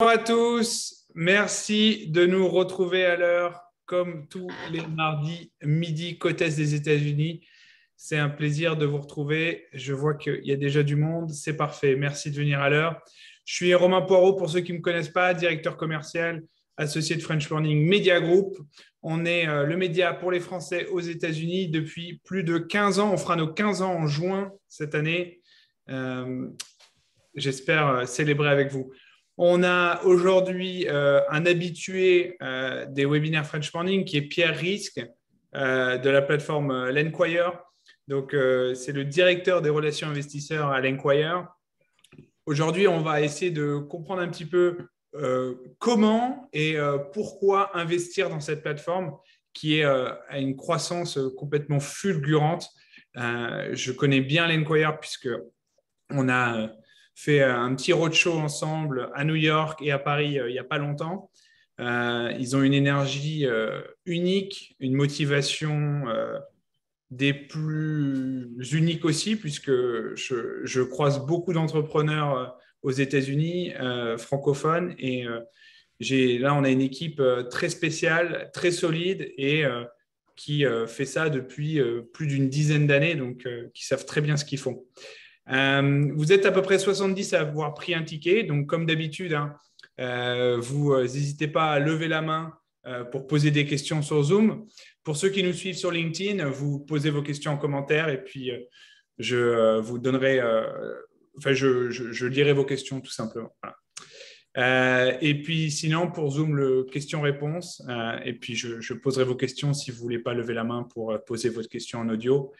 Bonjour à tous, merci de nous retrouver à l'heure, comme tous les mardis midi côte des États-Unis. C'est un plaisir de vous retrouver. Je vois qu'il y a déjà du monde, c'est parfait. Merci de venir à l'heure. Je suis Romain Poirot, pour ceux qui ne me connaissent pas, directeur commercial associé de French Learning Media Group. On est euh, le média pour les Français aux États-Unis depuis plus de 15 ans. On fera nos 15 ans en juin cette année. Euh, j'espère euh, célébrer avec vous. On a aujourd'hui euh, un habitué euh, des webinaires French Morning qui est Pierre Risque euh, de la plateforme L'Enquire. Donc, c'est le directeur des relations investisseurs à L'Enquire. Aujourd'hui, on va essayer de comprendre un petit peu comment et pourquoi investir dans cette plateforme qui est à une croissance complètement fulgurante. je connais bien L'Enquire puisque on a fait euh, un petit roadshow ensemble à New York et à Paris euh, il n'y a pas longtemps. Euh, ils ont une énergie unique, une motivation des plus uniques aussi, puisque je, croise beaucoup d'entrepreneurs aux États-Unis, francophones, et là on a une équipe très spéciale, très solide et qui fait ça depuis plus d'une dizaine d'années, donc qui savent très bien ce qu'ils font. Euh, vous êtes à peu près 70 à avoir pris un ticket. Donc, comme d'habitude, hein, euh, vous euh, n'hésitez pas à lever la main pour poser des questions sur Zoom. Pour ceux qui nous suivent sur LinkedIn, vous posez vos questions en commentaire et puis je vous donnerai, enfin, je, lirai vos questions tout simplement. et puis, sinon, pour Zoom, le question-réponse. et puis, je, je, poserai vos questions si vous ne voulez pas lever la main pour poser votre question en audio.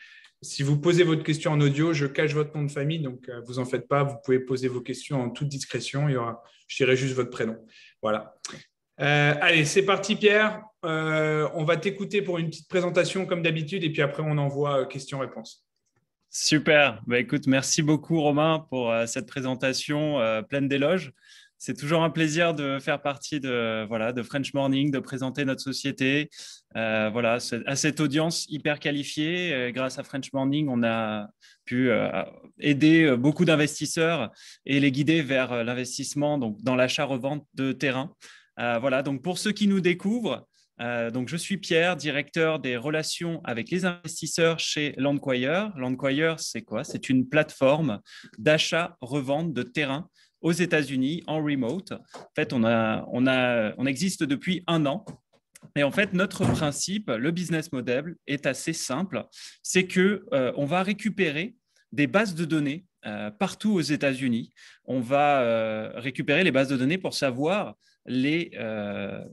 Si vous posez votre question en audio, je cache votre nom de famille, donc euh, vous en faites pas, vous pouvez poser vos questions en toute discrétion, aura, je dirai juste votre prénom. Voilà. Euh, allez, c'est parti Pierre, euh, on va t'écouter pour une petite présentation comme d'habitude et puis après on envoie questions-réponses. Super, bah, écoute, merci beaucoup Romain pour cette présentation pleine d'éloges c'est toujours un plaisir de faire partie de, voilà, de French Morning, de présenter notre société euh, voilà, à cette audience hyper qualifiée. Euh, grâce à French Morning, on a pu euh, aider beaucoup d'investisseurs et les guider vers l'investissement, dans l'achat-revente de terrain. voilà, donc pour ceux qui nous découvrent, donc je suis Pierre, directeur des relations avec les investisseurs chez Landquire. Landquire, c'est quoi C'est une plateforme d'achat-revente de terrain aux États-Unis en remote. En fait, on, a, on, a, on existe depuis un an. Et en fait, notre principe, le business model, est assez simple. C'est que euh, on va récupérer des bases de données euh, partout aux États-Unis. On va euh, récupérer les bases de données pour savoir les, euh,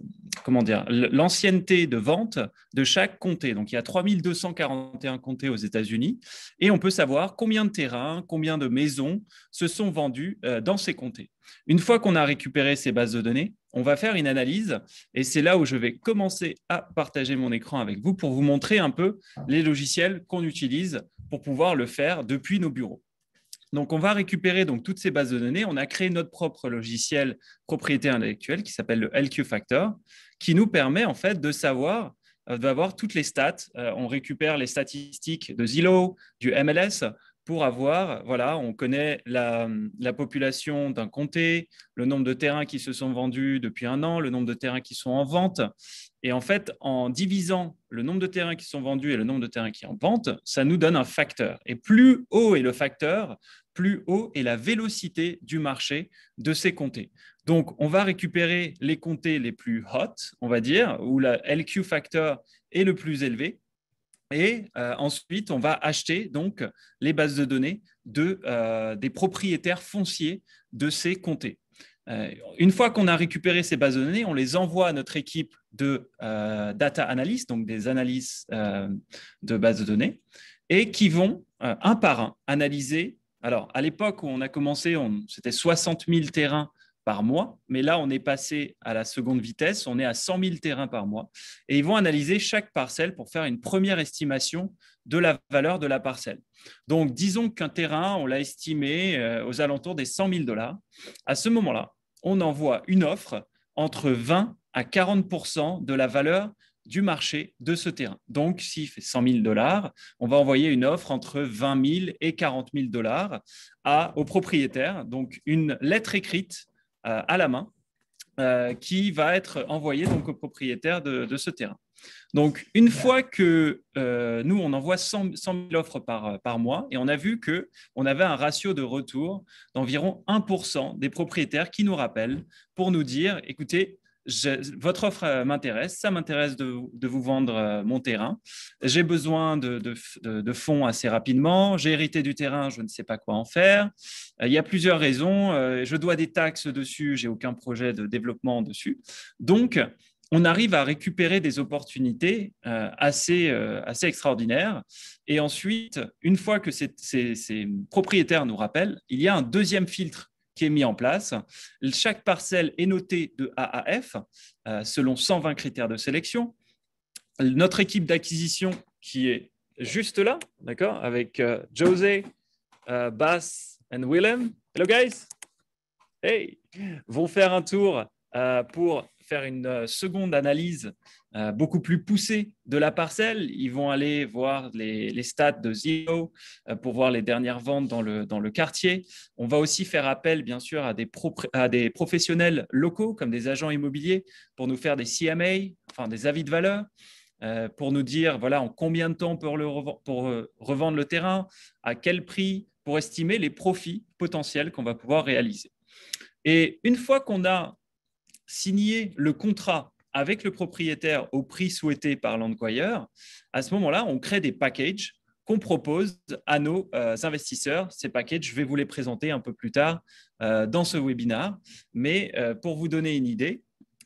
comment dire, l'ancienneté de vente de chaque comté. Donc, il y a 3241 comtés aux États-Unis et on peut savoir combien de terrains, combien de maisons se sont vendues euh, dans ces comtés. Une fois qu'on a récupéré ces bases de données, on va faire une analyse et c'est là où je vais commencer à partager mon écran avec vous pour vous montrer un peu les logiciels qu'on utilise pour pouvoir le faire depuis nos bureaux. Donc, on va récupérer donc, toutes ces bases de données. On a créé notre propre logiciel propriété intellectuelle qui s'appelle le LQ Factor, qui nous permet en fait de savoir euh, d'avoir toutes les stats. Euh, on récupère les statistiques de Zillow, du MLS, pour avoir, voilà, on connaît la, la population d'un comté, le nombre de terrains qui se sont vendus depuis un an, le nombre de terrains qui sont en vente. Et en fait, en divisant le nombre de terrains qui sont vendus et le nombre de terrains qui sont en vente, ça nous donne un facteur. Et plus haut est le facteur, plus haut et la vélocité du marché de ces comtés. Donc, on va récupérer les comtés les plus hot, on va dire, où la LQ factor est le plus élevé. Et euh, ensuite, on va acheter donc les bases de données de, euh, des propriétaires fonciers de ces comtés. Euh, une fois qu'on a récupéré ces bases de données, on les envoie à notre équipe de data analysts, donc des analyses de bases de données, et qui vont, un par un, analyser alors, à l'époque où on a commencé, c'était 60 000 terrains par mois, mais là, on est passé à la seconde vitesse, on est à 100 000 terrains par mois, et ils vont analyser chaque parcelle pour faire une première estimation de la valeur de la parcelle. Donc, disons qu'un terrain, on l'a estimé euh, aux alentours des 100 000 dollars. À ce moment-là, on envoie une offre entre 20 à 40 de la valeur du marché de ce terrain. Donc, s'il fait 100 000 dollars, on va envoyer une offre entre 20 000 et 40 000 dollars au propriétaire, donc une lettre écrite euh, à la main euh, qui va être envoyée donc, au propriétaire de, ce terrain. Donc, une fois que euh, nous, on envoie 100 000 offres par, par mois, et on a vu qu'on avait un ratio de retour d'environ 1% des propriétaires qui nous rappellent pour nous dire, écoutez, votre offre euh, m'intéresse, ça m'intéresse de, vous vendre euh, mon terrain, j'ai besoin de, fonds assez rapidement, j'ai hérité du terrain, je ne sais pas quoi en faire, euh, il y a plusieurs raisons, je dois des taxes dessus, j'ai aucun projet de développement dessus. Donc, on arrive à récupérer des opportunités assez, assez extraordinaires. Et ensuite, une fois que ces propriétaires nous rappellent, il y a un deuxième filtre est mis en place. Chaque parcelle est notée de A à F euh, selon 120 critères de sélection. Notre équipe d'acquisition qui est juste là, d'accord, avec euh, José, euh, Bass et Willem. Hello guys! Hey! Vont faire un tour pour faire une euh, seconde analyse euh, beaucoup plus poussée de la parcelle. Ils vont aller voir les, les stats de Zillow euh, pour voir les dernières ventes dans le, dans le quartier. On va aussi faire appel, bien sûr, à des, à des professionnels locaux comme des agents immobiliers pour nous faire des CMA, enfin des avis de valeur pour nous dire voilà en combien de temps pour, le pour revendre le terrain, à quel prix, pour estimer les profits potentiels qu'on va pouvoir réaliser. Et une fois qu'on a signer le contrat avec le propriétaire au prix souhaité par l'enquire, à ce moment-là, on crée des packages qu'on propose à nos euh, investisseurs. Ces packages, je vais vous les présenter un peu plus tard euh, dans ce webinaire. Mais euh, pour vous donner une idée,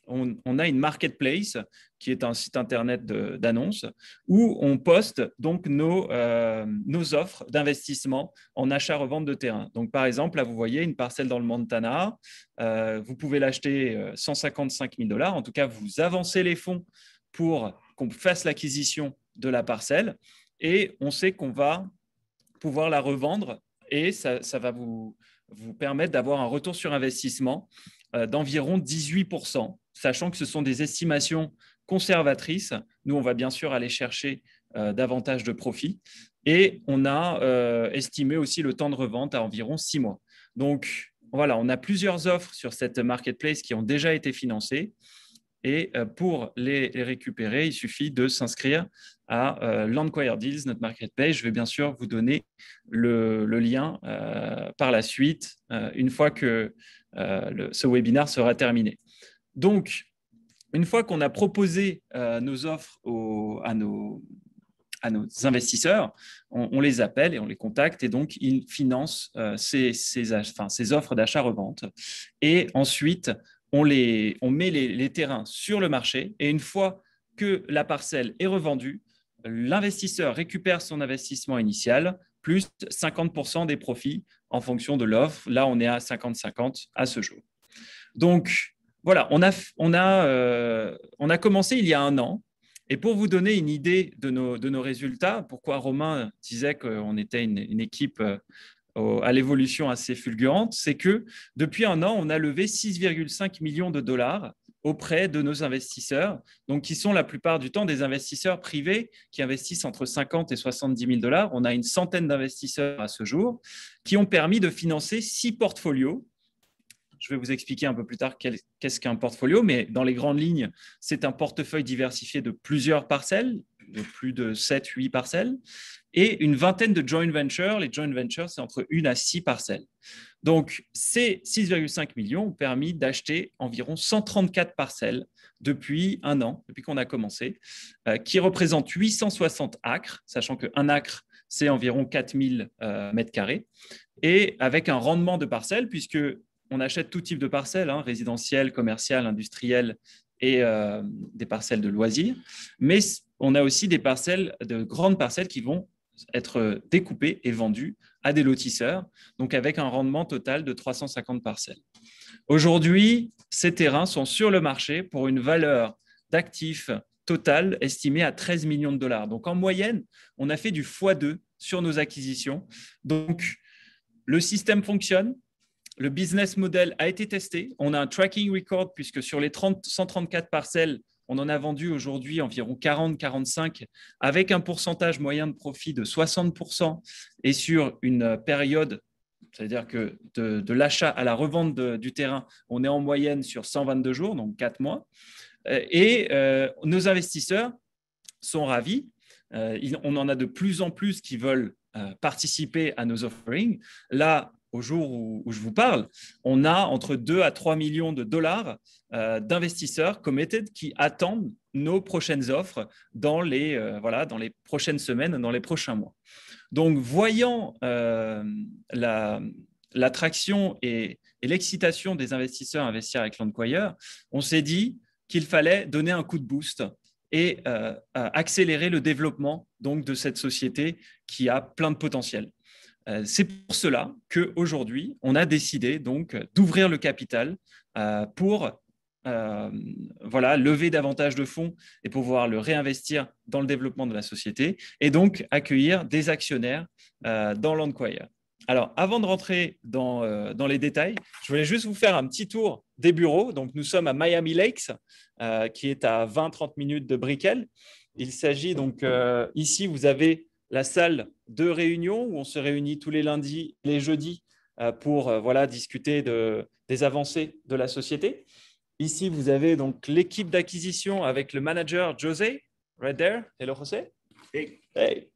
on, a une marketplace qui est un site internet d'annonces où on poste donc euh, nos, offres d'investissement en achat-revente de terrain. Donc, par exemple, là, vous voyez une parcelle dans le Montana. Euh, vous pouvez l'acheter 155 euh, 000 dollars. En tout cas, vous avancez les fonds pour qu'on fasse l'acquisition de la parcelle et on sait qu'on va pouvoir la revendre et ça, va vous permettre d'avoir un retour sur investissement d'environ 18% sachant que ce sont des estimations conservatrices. Nous, on va bien sûr aller chercher euh, davantage de profits. Et on a euh, estimé aussi le temps de revente à environ six mois. Donc voilà, on a plusieurs offres sur cette marketplace qui ont déjà été financées. Et euh, pour les récupérer, il suffit de s'inscrire à Landquire Deals, notre marketplace. Je vais bien sûr vous donner le, lien par la suite, une fois que ce webinaire sera terminé. Donc, une fois qu'on a proposé euh, nos offres à, nos, investisseurs, on, les appelle et on les contacte et donc ils financent euh, ces, offres d'achat-revente. Et ensuite, on, met les, les, terrains sur le marché et une fois que la parcelle est revendue, l'investisseur récupère son investissement initial plus 50% des profits en fonction de l'offre. Là, on est à 50-50 à ce jour. Donc, voilà, on a, on, a, euh, on a commencé il y a un an. Et pour vous donner une idée de nos, de nos résultats, pourquoi Romain disait qu'on était une, équipe euh, à l'évolution assez fulgurante, c'est que depuis un an, on a levé 6,5 millions de dollars auprès de nos investisseurs, donc qui sont la plupart du temps des investisseurs privés qui investissent entre 50 et 70 000 dollars. On a une centaine d'investisseurs à ce jour qui ont permis de financer six portfolios je vais vous expliquer un peu plus tard qu'est-ce qu'un portfolio, mais dans les grandes lignes, c'est un portefeuille diversifié de plusieurs parcelles, de plus de 7-8 parcelles, et une vingtaine de joint ventures. Les joint ventures, c'est entre 1 à 6 parcelles. Donc, ces 6,5 millions ont permis d'acheter environ 134 parcelles depuis un an, depuis qu'on a commencé, euh, qui représentent 860 acres, sachant qu'un acre, c'est environ 4000 m2, euh, et avec un rendement de parcelle, puisque on achète tout type de parcelles, hein, résidentielles, commerciales, industrielles et euh, des parcelles de loisirs. Mais on a aussi des parcelles, de grandes parcelles qui vont être découpées et vendues à des lotisseurs, donc avec un rendement total de 350 parcelles. Aujourd'hui, ces terrains sont sur le marché pour une valeur d'actifs total estimée à 13 millions de dollars. Donc en moyenne, on a fait du x2 sur nos acquisitions. Donc le système fonctionne, le business model a été testé. On a un tracking record puisque sur les 134 parcelles, on en a vendu aujourd'hui environ 40-45 avec un pourcentage moyen de profit de 60% et sur une euh, période, c'est-à-dire que de, l'achat à la revente du terrain, on est en moyenne sur 122 jours, donc 4 mois. Euh, et euh, nos investisseurs sont ravis. on en a de plus en plus qui veulent participer à nos offerings. Là, au jour où, je vous parle, on a entre 2 à 3 millions de dollars euh, d'investisseurs committed qui attendent nos prochaines offres dans les, euh, voilà, dans les prochaines semaines, dans les prochains mois. Donc, voyant euh, la, l'attraction et, l'excitation des investisseurs à investir avec Landquire, on s'est dit qu'il fallait donner un coup de boost et accélérer le développement donc, de cette société qui a plein de potentiel. Euh, c'est pour cela qu'aujourd'hui, on a décidé donc d'ouvrir le capital euh, pour euh, voilà, lever davantage de fonds et pouvoir le réinvestir dans le développement de la société et donc accueillir des actionnaires dans Landquire. Alors, avant de rentrer dans, dans, les détails, je voulais juste vous faire un petit tour des bureaux. Donc, nous sommes à Miami Lakes, qui est à 20-30 minutes de Brickell. Il s'agit donc, ici, vous avez la salle de réunion où on se réunit tous les lundis, les jeudis euh, pour euh, voilà, discuter des avancées de la société. Ici, vous avez donc l'équipe d'acquisition avec le manager José, right there. Hello, José. Hey.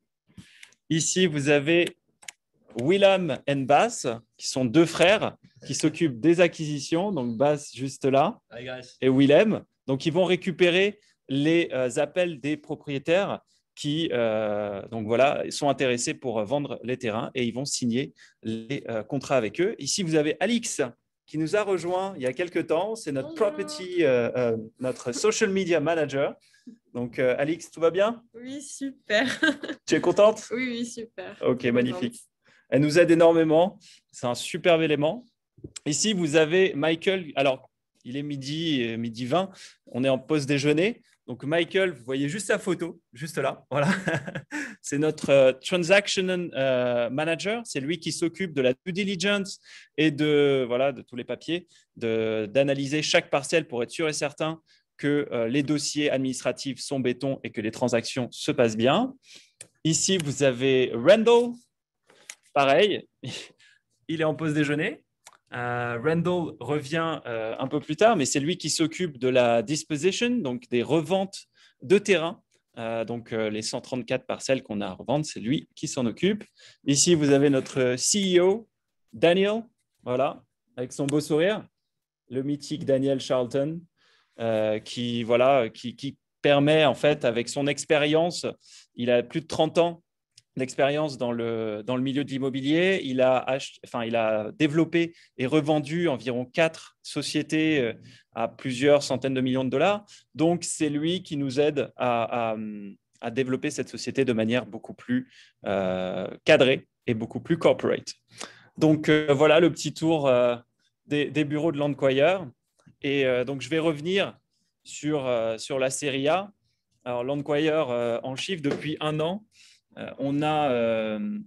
Ici, vous avez Willem et Bass, qui sont deux frères qui s'occupent des acquisitions. Donc, Bass juste là et Willem. Donc, ils vont récupérer les euh, appels des propriétaires qui euh, donc voilà, sont intéressés pour euh, vendre les terrains et ils vont signer les euh, contrats avec eux. Ici, vous avez Alix qui nous a rejoint il y a quelques temps. C'est notre property, notre social media manager. Donc, Alix, tout va bien Oui, super. tu es contente Oui, oui, super. Ok, magnifique. Elle nous aide énormément. C'est un superbe élément. Ici, vous avez Michael. Alors, il est midi, midi 20. On est en pause déjeuner. Donc, Michael, vous voyez juste sa photo, juste là. Voilà. c'est notre euh, transaction euh, manager. C'est lui qui s'occupe de la due diligence et de, voilà, de tous les papiers, d'analyser chaque parcelle pour être sûr et certain que euh, les dossiers administratifs sont béton et que les transactions se passent bien. Ici, vous avez Randall. Pareil, il est en pause déjeuner. Euh, Randall revient euh, un peu plus tard, mais c'est lui qui s'occupe de la disposition, donc des reventes de terrain. Euh, donc les 134 parcelles qu'on a à revendre, c'est lui qui s'en occupe. Ici, vous avez notre CEO, Daniel, voilà, avec son beau sourire, le mythique Daniel Charlton, qui, voilà, qui permet, en fait, avec son expérience, il a plus de 30 ans d'expérience dans le, milieu de l'immobilier. Il, a développé et revendu environ quatre sociétés euh, à plusieurs centaines de millions de dollars. Donc, c'est lui qui nous aide à, développer cette société de manière beaucoup plus euh, cadrée et beaucoup plus corporate. Donc, euh, voilà le petit tour des, bureaux de Landquire. Et donc, je vais revenir sur, sur la série A. Alors, Landquire en chiffre depuis un an. Euh, on, a, euh,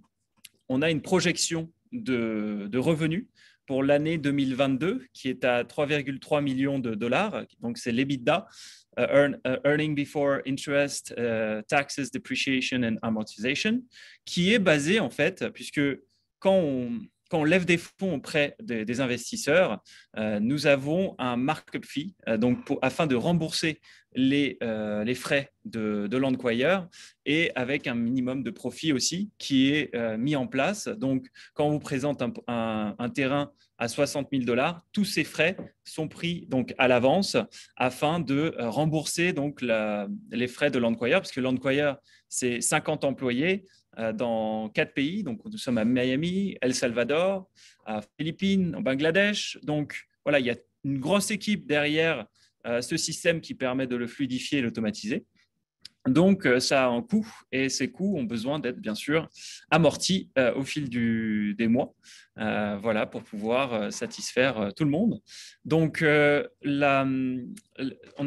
on a une projection de, revenus pour l'année 2022 qui est à 3,3 millions de dollars. Donc, c'est l'EBITDA, euh, Earning Before Interest, Taxes, Depreciation and Amortization, qui est basé en fait, puisque quand on, quand lève des fonds auprès des, investisseurs, euh, nous avons un markup fee, euh, donc afin de rembourser les, euh, frais de, de et avec un minimum de profit aussi qui est mis en place. Donc, quand on vous présente un, terrain à 60 000 dollars, tous ces frais sont pris donc à l'avance afin de rembourser donc les frais de l'enquire, puisque que l'enquire c'est 50 employés, euh, dans quatre pays. Donc, nous sommes à Miami, El Salvador, à Philippines, au Bangladesh. Donc, voilà, il y a une grosse équipe derrière euh, ce système qui permet de le fluidifier et l'automatiser. Donc, euh, ça a un coût et ces coûts ont besoin d'être bien sûr amortis au fil des mois, voilà, pour pouvoir satisfaire tout le monde. Donc, on a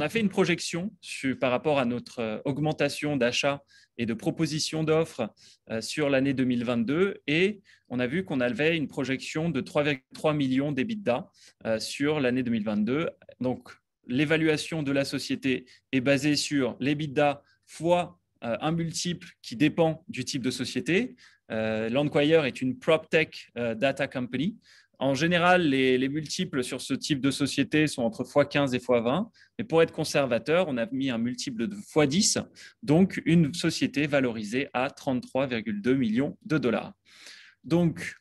fait une projection par rapport à notre augmentation d'achat et de propositions d'offres euh, sur l'année 2022. Et on a vu qu'on avait une projection de 3,3 millions d'EBITDA euh, sur l'année 2022. Donc, l'évaluation de la société est basée sur l'EBITDA fois euh, un multiple qui dépend du type de société. Landquire est une prop tech data company. En général, les, multiples sur ce type de société sont entre x15 et x20. Mais pour être conservateur, on a mis un multiple de x10, donc une société valorisée à 33,2 millions de dollars. Donc,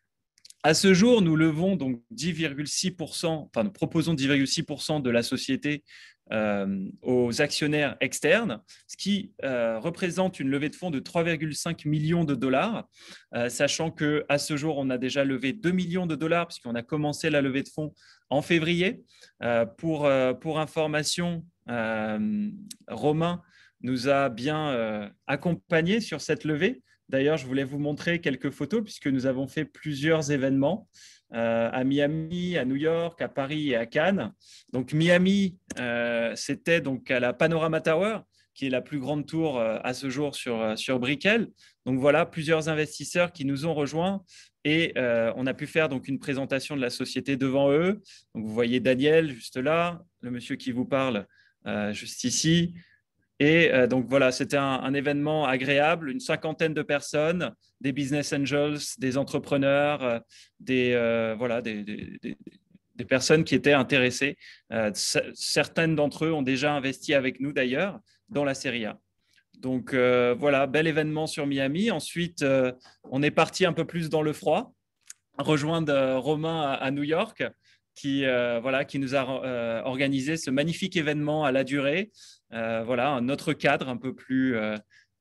à ce jour, nous levons donc 10,6%, enfin nous proposons 10,6% de la société euh, aux actionnaires externes, ce qui euh, représente une levée de fonds de 3,5 millions de dollars, euh, sachant que à ce jour, on a déjà levé 2 millions de dollars puisqu'on a commencé la levée de fonds en février. pour, pour information, Romain nous a bien accompagnés sur cette levée. D'ailleurs, je voulais vous montrer quelques photos puisque nous avons fait plusieurs événements. Euh, à Miami, à New York, à Paris et à Cannes. Donc Miami, euh, c'était donc à la Panorama Tower, qui est la plus grande tour euh, à ce jour sur, sur Brickell. Donc voilà, plusieurs investisseurs qui nous ont rejoints et on a pu faire donc une présentation de la société devant eux. Donc vous voyez Daniel juste là, le monsieur qui vous parle juste ici, et euh, donc voilà, c'était un, événement agréable, une cinquantaine de personnes, des business angels, des entrepreneurs, euh, des, euh, voilà, des, personnes qui étaient intéressées. certaines d'entre eux ont déjà investi avec nous d'ailleurs dans la série A. Donc voilà, bel événement sur Miami. Ensuite, on est parti un peu plus dans le froid, rejoindre Romain à, New York qui, voilà, qui nous a organisé ce magnifique événement à la durée euh, voilà, un autre cadre un peu plus, euh,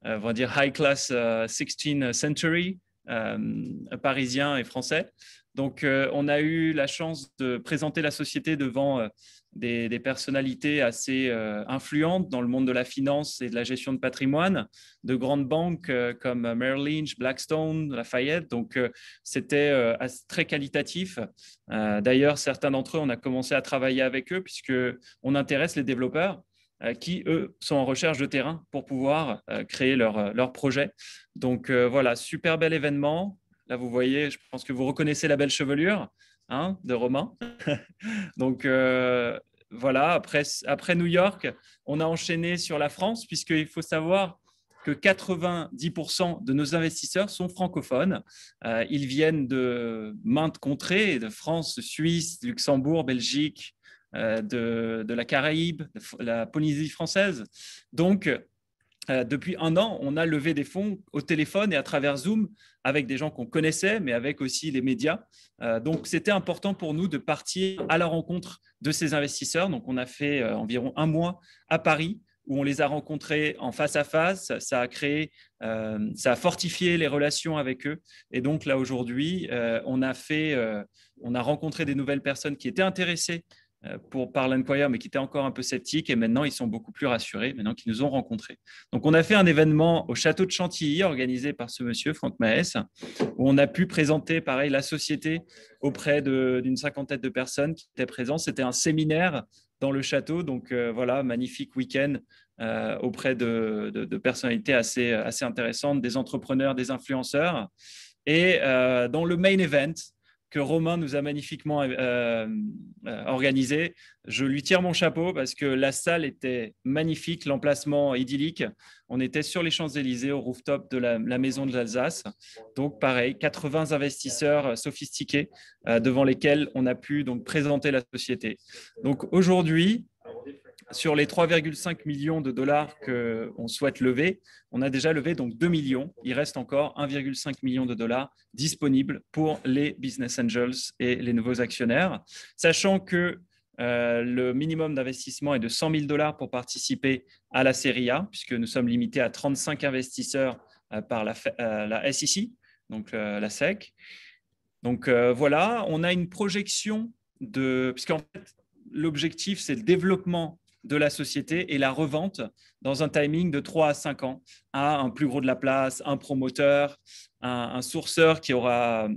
euh, on va dire, high class 16th century, parisien et français. Donc, on a eu la chance de présenter la société devant des, personnalités assez influentes dans le monde de la finance et de la gestion de patrimoine, de grandes banques comme Merrill Lynch, Blackstone, Lafayette. Donc, c'était très qualitatif. D'ailleurs, certains d'entre eux, on a commencé à travailler avec eux puisque on intéresse les développeurs. Euh, qui, eux, sont en recherche de terrain pour pouvoir euh, créer leur, euh, leur projet. Donc voilà, super bel événement. Là, vous voyez, je pense que vous reconnaissez la belle chevelure hein, de Romain. Donc voilà, après, après New York, on a enchaîné sur la France, puisqu'il faut savoir que 90% de nos investisseurs sont francophones. ils viennent de maintes contrées, de France, Suisse, Luxembourg, Belgique, euh, de, la Caraïbe, de la Polynésie française. Donc, euh, depuis un an, on a levé des fonds au téléphone et à travers Zoom avec des gens qu'on connaissait, mais avec aussi les médias. Euh, donc, c'était important pour nous de partir à la rencontre de ces investisseurs. Donc, on a fait environ un mois à Paris où on les a rencontrés en face à face. Ça a créé, ça a fortifié les relations avec eux. Et donc, là, aujourd'hui, on a fait, on a rencontré des nouvelles personnes qui étaient intéressées euh, pour, par l'Enquire, mais qui étaient encore un peu sceptiques. Et maintenant, ils sont beaucoup plus rassurés, maintenant qu'ils nous ont rencontrés. Donc, on a fait un événement au château de Chantilly, organisé par ce monsieur, Franck Maes, où on a pu présenter, pareil, la société auprès d'une cinquantaine de personnes qui étaient présentes. C'était un séminaire dans le château. Donc, euh, voilà, magnifique week-end euh, auprès de, de, personnalités assez, assez intéressantes, des entrepreneurs, des influenceurs. Et dans le main event, Romain nous a magnifiquement euh, euh, organisé. Je lui tire mon chapeau parce que la salle était magnifique, l'emplacement idyllique. On était sur les Champs-Élysées, au rooftop de la, maison de l'Alsace. Donc, pareil, 80 investisseurs sophistiqués euh, devant lesquels on a pu donc présenter la société. Donc, aujourd'hui, sur les 3,5 millions de dollars qu'on souhaite lever, on a déjà levé donc 2 millions. Il reste encore 1,5 million de dollars disponibles pour les business angels et les nouveaux actionnaires, sachant que euh, le minimum d'investissement est de 100 000 dollars pour participer à la série A, puisque nous sommes limités à 35 investisseurs euh, par la, euh, SEC, donc la SEC. Donc voilà, on a une projection de... Puisqu'en fait, l'objectif, c'est le développement de la société et la revente dans un timing de 3 à 5 ans à un plus gros de la place, un promoteur, un, sourceur qui, aura,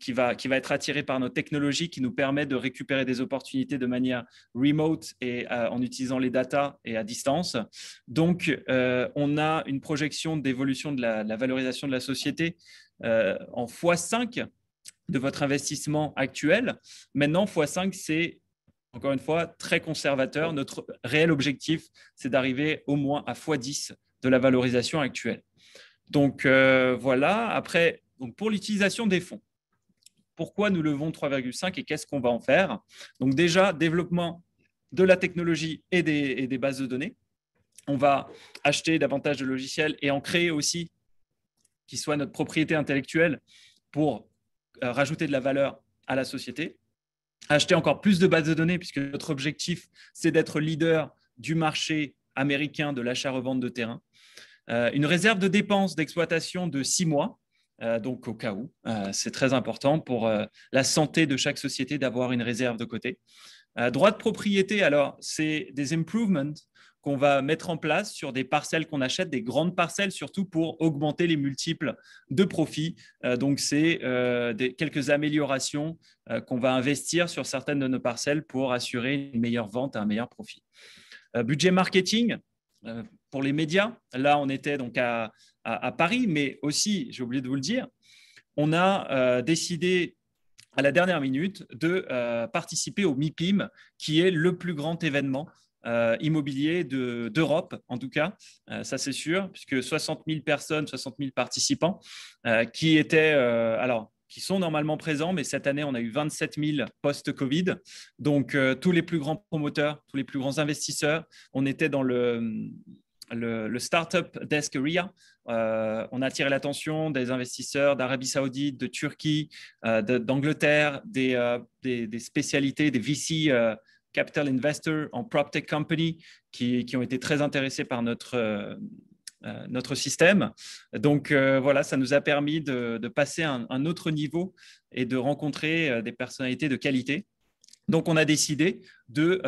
qui, va, qui va être attiré par nos technologies qui nous permet de récupérer des opportunités de manière remote et euh, en utilisant les data et à distance. Donc, euh, on a une projection d'évolution de la, valorisation de la société euh, en x5 de votre investissement actuel. Maintenant, x5, c'est encore une fois, très conservateur. Notre réel objectif, c'est d'arriver au moins à x10 de la valorisation actuelle. Donc euh, voilà, après, donc pour l'utilisation des fonds, pourquoi nous levons 3,5 et qu'est-ce qu'on va en faire Donc déjà, développement de la technologie et des, bases de données. On va acheter davantage de logiciels et en créer aussi qui soit notre propriété intellectuelle pour euh, rajouter de la valeur à la société acheter encore plus de bases de données, puisque notre objectif, c'est d'être leader du marché américain de l'achat-revente de terrain. Euh, une réserve de dépenses d'exploitation de six mois, euh, donc au cas où. Euh, c'est très important pour la santé de chaque société d'avoir une réserve de côté. droit de propriété, alors, c'est des improvements qu'on va mettre en place sur des parcelles qu'on achète, des grandes parcelles surtout pour augmenter les multiples de profit. Euh, donc, c'est euh, quelques améliorations euh, qu'on va investir sur certaines de nos parcelles pour assurer une meilleure vente un meilleur profit. budget marketing pour les médias. Là, on était donc à, à Paris, mais aussi, j'ai oublié de vous le dire, on a décidé à la dernière minute de participer au MIPIM, qui est le plus grand événement euh, immobilier d'Europe, en tout cas, euh, ça c'est sûr, puisque 60 000 personnes, 60 000 participants euh, qui étaient, alors qui sont normalement présents, mais cette année, on a eu 27 000 post-Covid. Donc, tous les plus grands promoteurs, tous les plus grands investisseurs, on était dans le, le, Startup Desk RIA. on a attiré l'attention des investisseurs d'Arabie saoudite, de Turquie, d'Angleterre, des, des, des, spécialités, des VC capital Investor en PropTech tech company qui, qui ont été très intéressés par notre, euh, euh, notre système. Donc euh, voilà, ça nous a permis de, de passer à un, autre niveau et de rencontrer des personnalités de qualité. Donc on a décidé de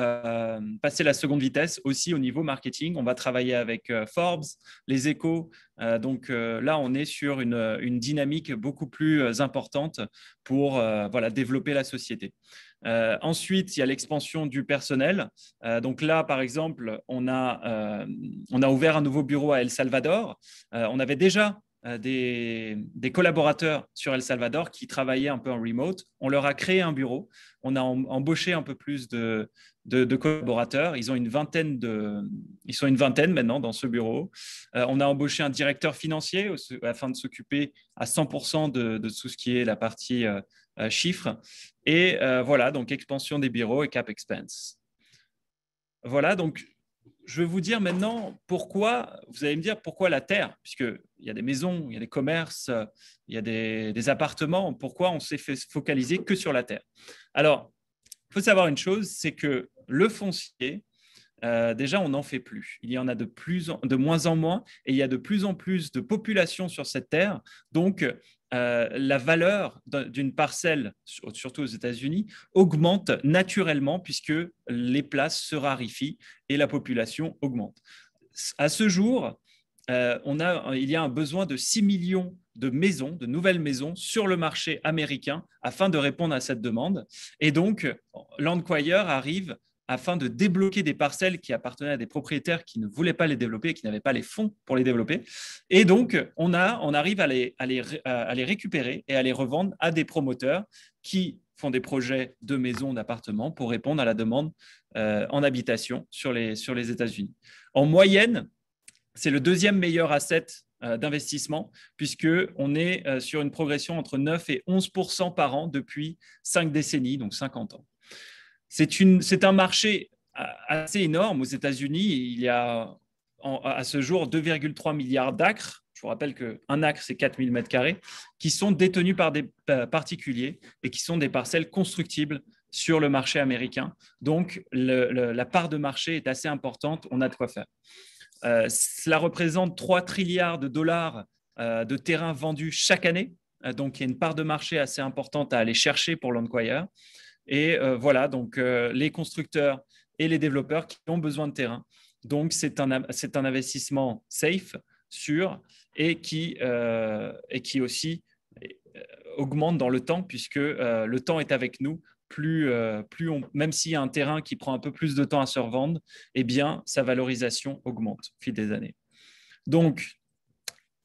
passer la seconde vitesse aussi au niveau marketing. On va travailler avec Forbes, les échos. donc là, on est sur une, une dynamique beaucoup plus importante pour voilà, développer la société. Euh, ensuite, il y a l'expansion du personnel. Euh, donc là, par exemple, on a, euh, on a ouvert un nouveau bureau à El Salvador. on avait déjà des, collaborateurs sur El Salvador qui travaillaient un peu en remote. On leur a créé un bureau. On a embauché un peu plus de, collaborateurs. Ils, ont une vingtaine de, ils sont une vingtaine maintenant dans ce bureau. on a embauché un directeur financier afin de s'occuper à 100% de, tout ce qui est la partie chiffres. Et euh, voilà, donc expansion des bureaux et cap expense. Voilà, donc je vais vous dire maintenant pourquoi, vous allez me dire pourquoi la terre, puisqu'il y a des maisons, il y a des commerces, il y a des, appartements, pourquoi on s'est focalisé focaliser que sur la terre. Alors, il faut savoir une chose, c'est que le foncier, euh, déjà, on n'en fait plus. Il y en a de, plus de moins en moins et il y a de plus en plus de population sur cette terre. Donc, euh, la valeur d'une parcelle, surtout aux États-Unis, augmente naturellement puisque les places se rarifient et la population augmente. À ce jour, euh, il y a un besoin de 6 millions de maisons, de nouvelles maisons sur le marché américain afin de répondre à cette demande. Et donc, Landquire arrive afin de débloquer des parcelles qui appartenaient à des propriétaires qui ne voulaient pas les développer qui n'avaient pas les fonds pour les développer. Et donc, on, arrive à les, récupérer et à les revendre à des promoteurs qui font des projets de maisons, d'appartements pour répondre à la demande euh, en habitation sur les, sur les États-Unis. En moyenne, c'est le deuxième meilleur asset euh, d'investissement, puisqu'on est euh, sur une progression entre 9 et 11 par an depuis cinq décennies, donc 50 ans. C'est un marché assez énorme aux États-Unis. Il y a à ce jour 2,3 milliards d'acres. Je vous rappelle qu'un acre, c'est 4000 mètres carrés, qui sont détenus par des particuliers et qui sont des parcelles constructibles sur le marché américain. Donc, la part de marché est assez importante. On a de quoi faire. Euh, cela représente 3 trilliards de dollars euh, de terrains vendus chaque année. Euh, donc, il y a une part de marché assez importante à aller chercher pour l'Enquire. Et euh, voilà, donc euh, les constructeurs et les développeurs qui ont besoin de terrain. Donc c'est un, un investissement safe, sûr, et qui, euh, et qui aussi augmente dans le temps, puisque le temps est avec nous. Plus, même s'il y a un terrain qui prend un peu plus de temps à se revendre, eh bien, sa valorisation augmente au fil des années. Donc,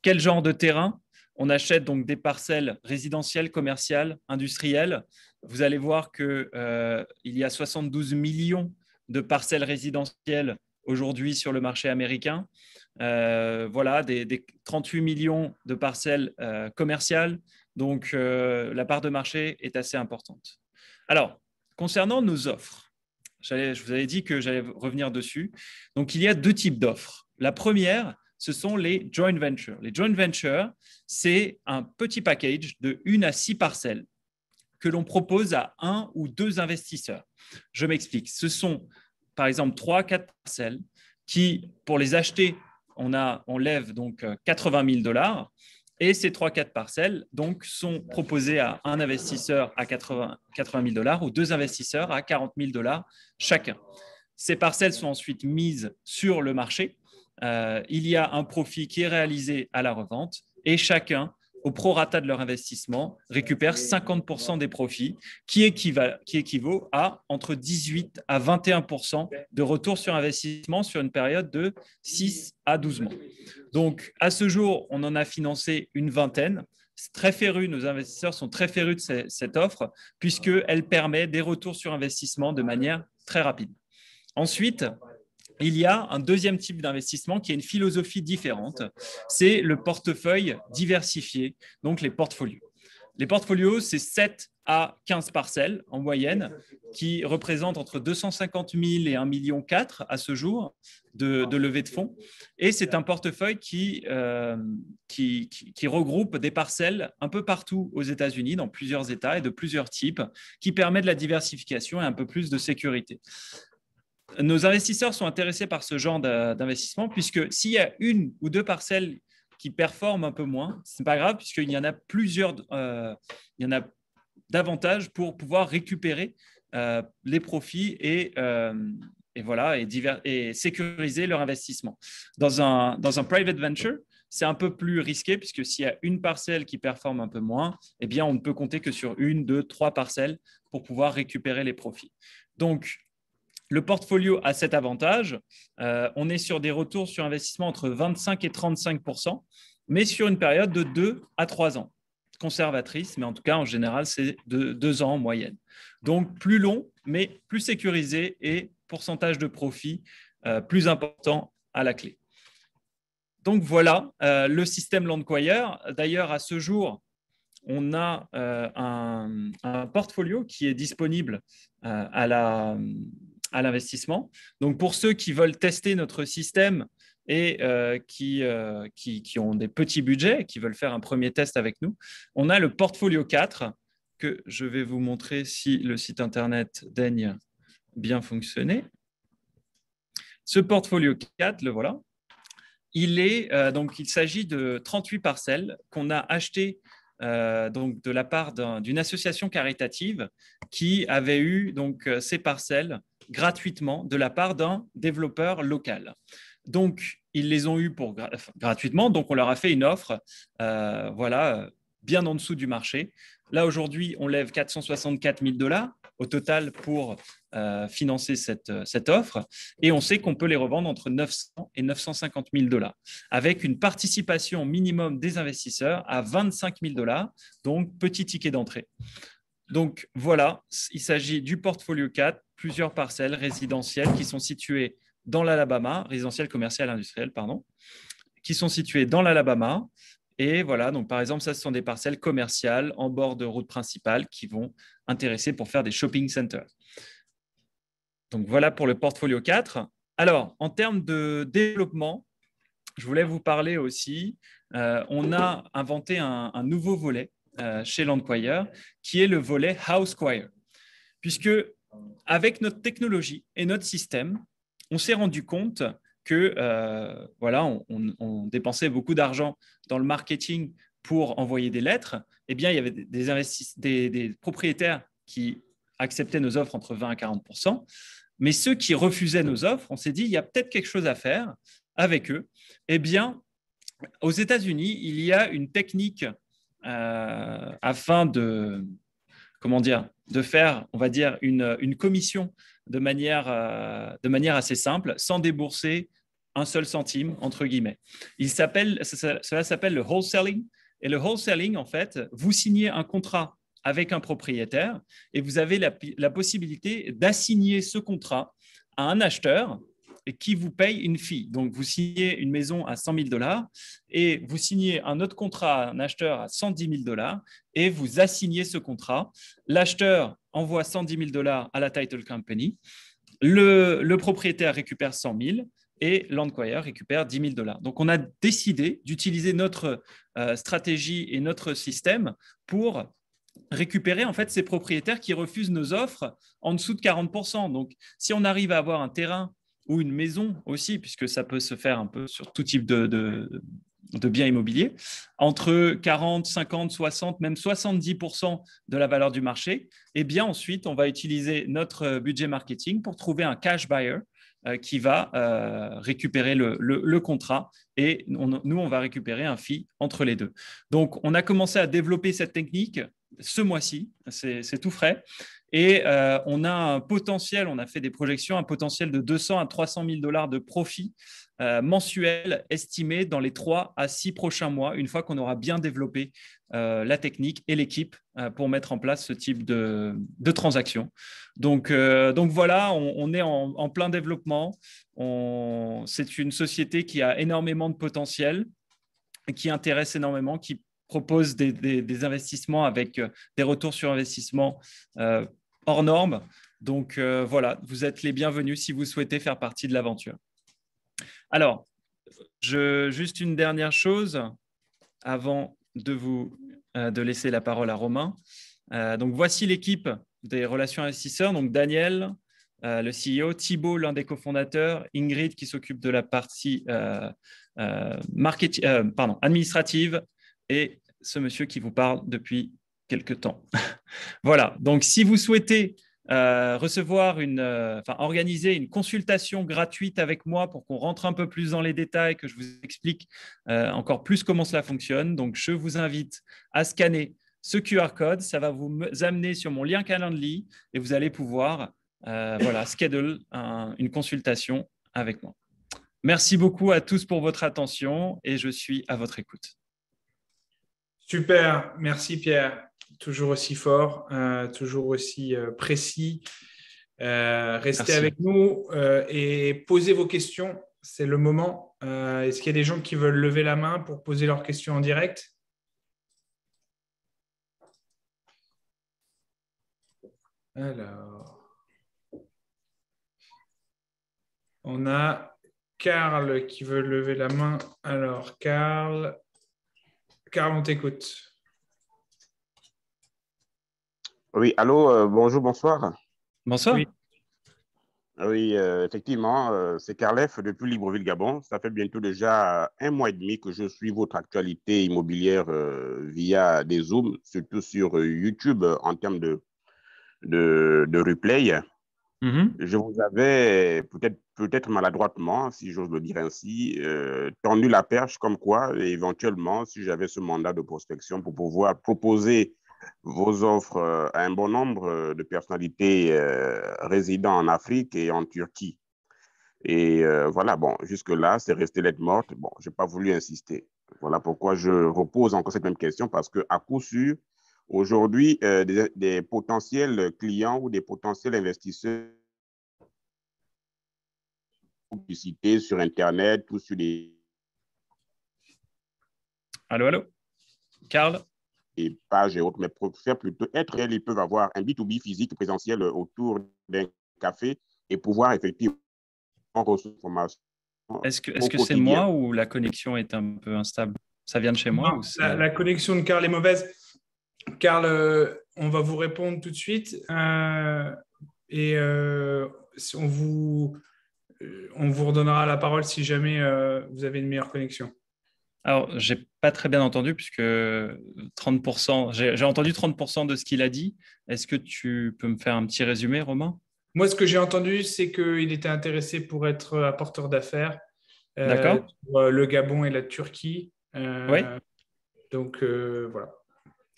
quel genre de terrain on achète donc des parcelles résidentielles, commerciales, industrielles, vous allez voir qu'il euh, y a 72 millions de parcelles résidentielles aujourd'hui sur le marché américain. Euh, voilà, des, 38 millions de parcelles euh, commerciales. Donc, la part de marché est assez importante. Alors, concernant nos offres, je vous avais dit que j'allais revenir dessus. Donc, il y a deux types d'offres. La première, ce sont les joint ventures. Les joint ventures, c'est un petit package de une à six parcelles que l'on propose à un ou deux investisseurs. Je m'explique. Ce sont, par exemple, trois, quatre parcelles qui, pour les acheter, on, a, on lève donc 80 euh, 000 dollars. Et ces trois, quatre parcelles donc, sont proposées à un investisseur à 80, 000 dollars ou deux investisseurs à 40 000 dollars chacun. Ces parcelles sont ensuite mises sur le marché. Euh, il y a un profit qui est réalisé à la revente et chacun au prorata de leur investissement, récupèrent 50% des profits, qui, qui équivaut à entre 18 à 21% de retour sur investissement sur une période de 6 à 12 mois. Donc, à ce jour, on en a financé une vingtaine. C'est très féru nos investisseurs sont très férus de cette offre, puisqu'elle permet des retours sur investissement de manière très rapide. Ensuite, il y a un deuxième type d'investissement qui a une philosophie différente. C'est le portefeuille diversifié, donc les portfolios. Les portfolios, c'est 7 à 15 parcelles en moyenne, qui représentent entre 250 000 et 1,4 million à ce jour de, de levée de fonds. Et c'est un portefeuille euh, qui, qui, regroupe des parcelles un peu partout aux États-Unis, dans plusieurs États et de plusieurs types, qui permet de la diversification et un peu plus de sécurité. Nos investisseurs sont intéressés par ce genre d'investissement puisque s'il y a une ou deux parcelles qui performent un peu moins, ce n'est pas grave puisqu'il y en a plusieurs, euh, il y en a davantage pour pouvoir récupérer euh, les profits et euh, voilà, et, sécuriser leur investissement. Dans un, dans un private venture, c'est un peu plus risqué puisque s'il y a une parcelle qui performe un peu moins, eh bien, on ne peut compter que sur une, deux, trois parcelles pour pouvoir récupérer les profits. Donc, le portfolio a cet avantage. Euh, on est sur des retours sur investissement entre 25 et 35 mais sur une période de 2 à 3 ans. Conservatrice, mais en tout cas, en général, c'est de 2 ans en moyenne. Donc, plus long, mais plus sécurisé et pourcentage de profit euh, plus important à la clé. Donc voilà euh, le système Landquire. D'ailleurs, à ce jour, on a un, portfolio qui est disponible à la, à l'investissement. Donc pour ceux qui veulent tester notre système et euh, euh, qui, ont des petits budgets, qui veulent faire un premier test avec nous, on a le portfolio 4 que je vais vous montrer si le site internet daigne bien fonctionner. Ce portfolio 4, le voilà. Il est euh, donc il s'agit de 38 parcelles qu'on a achetées donc de la part d'une association caritative qui avait eu donc ces parcelles gratuitement de la part d'un développeur local. Donc, ils les ont eus pour, gratuitement, donc on leur a fait une offre, euh, voilà, euh, bien en dessous du marché. Là, aujourd'hui, on lève 464 000 dollars au total pour euh, financer cette, cette, offre. Et on sait qu'on peut les revendre entre 900 et 950 000 dollars, avec une participation minimum des investisseurs à 25 000 dollars, donc petit ticket d'entrée. Donc voilà, il s'agit du portfolio 4, plusieurs parcelles résidentielles qui sont situées dans l'Alabama, résidentielles commerciales industrielles, pardon, qui sont situées dans l'Alabama. Et voilà, donc par exemple, ça, ce sont des parcelles commerciales en bord de route principale qui vont intéresser pour faire des shopping centers. Donc voilà pour le portfolio 4. Alors, en termes de développement, je voulais vous parler aussi, euh, on a inventé un nouveau volet euh, chez Landquire, qui est le volet Housequire. Puisque, avec notre technologie et notre système, on s'est rendu compte que euh, voilà, on, dépensait beaucoup d'argent dans le marketing pour envoyer des lettres, eh bien, il y avait des, des, des, propriétaires qui acceptaient nos offres entre 20 et 40 mais ceux qui refusaient nos offres, on s'est dit, il y a peut-être quelque chose à faire avec eux. Eh bien, aux États-Unis, il y a une technique euh, afin de, comment dire, de faire, on va dire, une, commission de manière, euh, de manière assez simple, sans débourser un seul centime, entre guillemets. Il s'appelle, cela s'appelle le wholesaling. Et le wholesaling, en fait, vous signez un contrat avec un propriétaire et vous avez la, la possibilité d'assigner ce contrat à un acheteur qui vous paye une fille. Donc, vous signez une maison à 100 000 dollars et vous signez un autre contrat, un acheteur à 110 000 dollars et vous assignez ce contrat. L'acheteur envoie 110 000 dollars à la title company. Le, propriétaire récupère 100 000 et l'enquire récupère 10 000 dollars. Donc, on a décidé d'utiliser notre euh, stratégie et notre système pour récupérer en fait ces propriétaires qui refusent nos offres en dessous de 40%. Donc, si on arrive à avoir un terrain ou une maison aussi, puisque ça peut se faire un peu sur tout type de, de, de biens immobiliers, entre 40, 50, 60, même 70% de la valeur du marché, et eh bien ensuite, on va utiliser notre budget marketing pour trouver un cash buyer euh, qui va euh, récupérer le, contrat et nous, on va récupérer un fee entre les deux. Donc, on a commencé à développer cette technique ce mois-ci, c'est tout frais. Et euh, on a un potentiel, on a fait des projections, un potentiel de 200 à 300 000 dollars de profit euh, mensuel estimé dans les 3 à 6 prochains mois, une fois qu'on aura bien développé euh, la technique et l'équipe pour mettre en place ce type de, de transaction. Donc, voilà, on, est en, plein développement. C'est une société qui a énormément de potentiel, qui intéresse énormément, qui propose des investissements avec des retours sur investissement hors normes. Donc euh, voilà, vous êtes les bienvenus si vous souhaitez faire partie de l'aventure. Alors, juste une dernière chose avant de vous euh, de laisser la parole à Romain. Euh, donc voici l'équipe des relations investisseurs. Donc Daniel, le CEO, Thibault, l'un des cofondateurs, Ingrid qui s'occupe de la partie marketing, pardon, administrative et ce monsieur qui vous parle depuis temps. voilà, donc si vous souhaitez euh, recevoir une, euh, enfin, organiser une consultation gratuite avec moi pour qu'on rentre un peu plus dans les détails, que je vous explique euh, encore plus comment cela fonctionne. Donc, je vous invite à scanner ce QR code. Ça va vous amener sur mon lien Calendly et vous allez pouvoir voilà, schedule une consultation avec moi. Merci beaucoup à tous pour votre attention et je suis à votre écoute. Super, merci Pierre toujours aussi fort, euh, toujours aussi euh, précis. Euh, restez avec nous et posez vos questions. C'est le moment. Est-ce qu'il y a des gens qui veulent lever la main pour poser leurs questions en direct Alors, on a Karl qui veut lever la main. Alors, Karl, Karl, on t'écoute. Oui, allô, euh, bonjour, bonsoir. Bonsoir. Oui, euh, effectivement, euh, c'est Carlef depuis Libreville, Gabon. Ça fait bientôt déjà un mois et demi que je suis votre actualité immobilière via des Zooms, surtout sur YouTube en termes de, de, replay. Mhm. Je vous avais peut-être peut-être maladroitement, si j'ose le dire ainsi, tendu la perche comme quoi, éventuellement, si j'avais ce mandat de prospection pour pouvoir proposer vos offres euh, à un bon nombre euh, de personnalités euh, résidant en Afrique et en Turquie. Et voilà, bon, jusque-là, c'est resté lettre morte. Bon, je n'ai pas voulu insister. Voilà pourquoi je repose encore cette même question, parce qu'à coup sûr, aujourd'hui, des, des, potentiels clients ou des potentiels investisseurs publicités sur Internet ou sur les... Allô, allô Carl et pages et autres, mais faire plutôt être réel, Ils peuvent avoir un B2B physique présentiel euh, autour d'un café et pouvoir effectivement recevoir formation. Est-ce que c'est -ce moi ou la connexion est un peu instable Ça vient de chez moi la, connexion de Karl est mauvaise. Karl, euh, on va vous répondre tout de suite. Euh, et on, vous, on vous redonnera la parole si jamais vous avez une meilleure connexion. Alors, j'ai pas très bien entendu, puisque 30%, j'ai entendu 30% de ce qu'il a dit. Est-ce que tu peux me faire un petit résumé, Romain Moi, ce que j'ai entendu, c'est qu'il était intéressé pour être euh, apporteur d'affaires. Euh, pour euh, le Gabon et la Turquie. Euh, oui. Donc, voilà.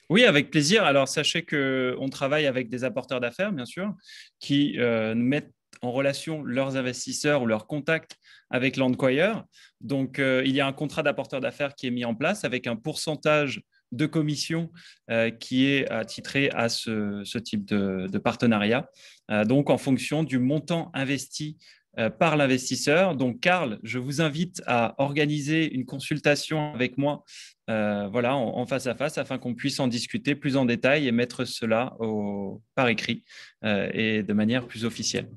Oui, avec plaisir. Alors, sachez qu'on travaille avec des apporteurs d'affaires, bien sûr, qui euh, mettent en relation leurs investisseurs ou leurs contacts avec l'enquêteur Donc, euh, il y a un contrat d'apporteur d'affaires qui est mis en place avec un pourcentage de commission euh, qui est attitré à ce, type de, partenariat. Euh, donc, en fonction du montant investi par l'investisseur. Donc, Karl, je vous invite à organiser une consultation avec moi voilà, en, face à face afin qu'on puisse en discuter plus en détail et mettre cela au, par écrit et de manière plus officielle.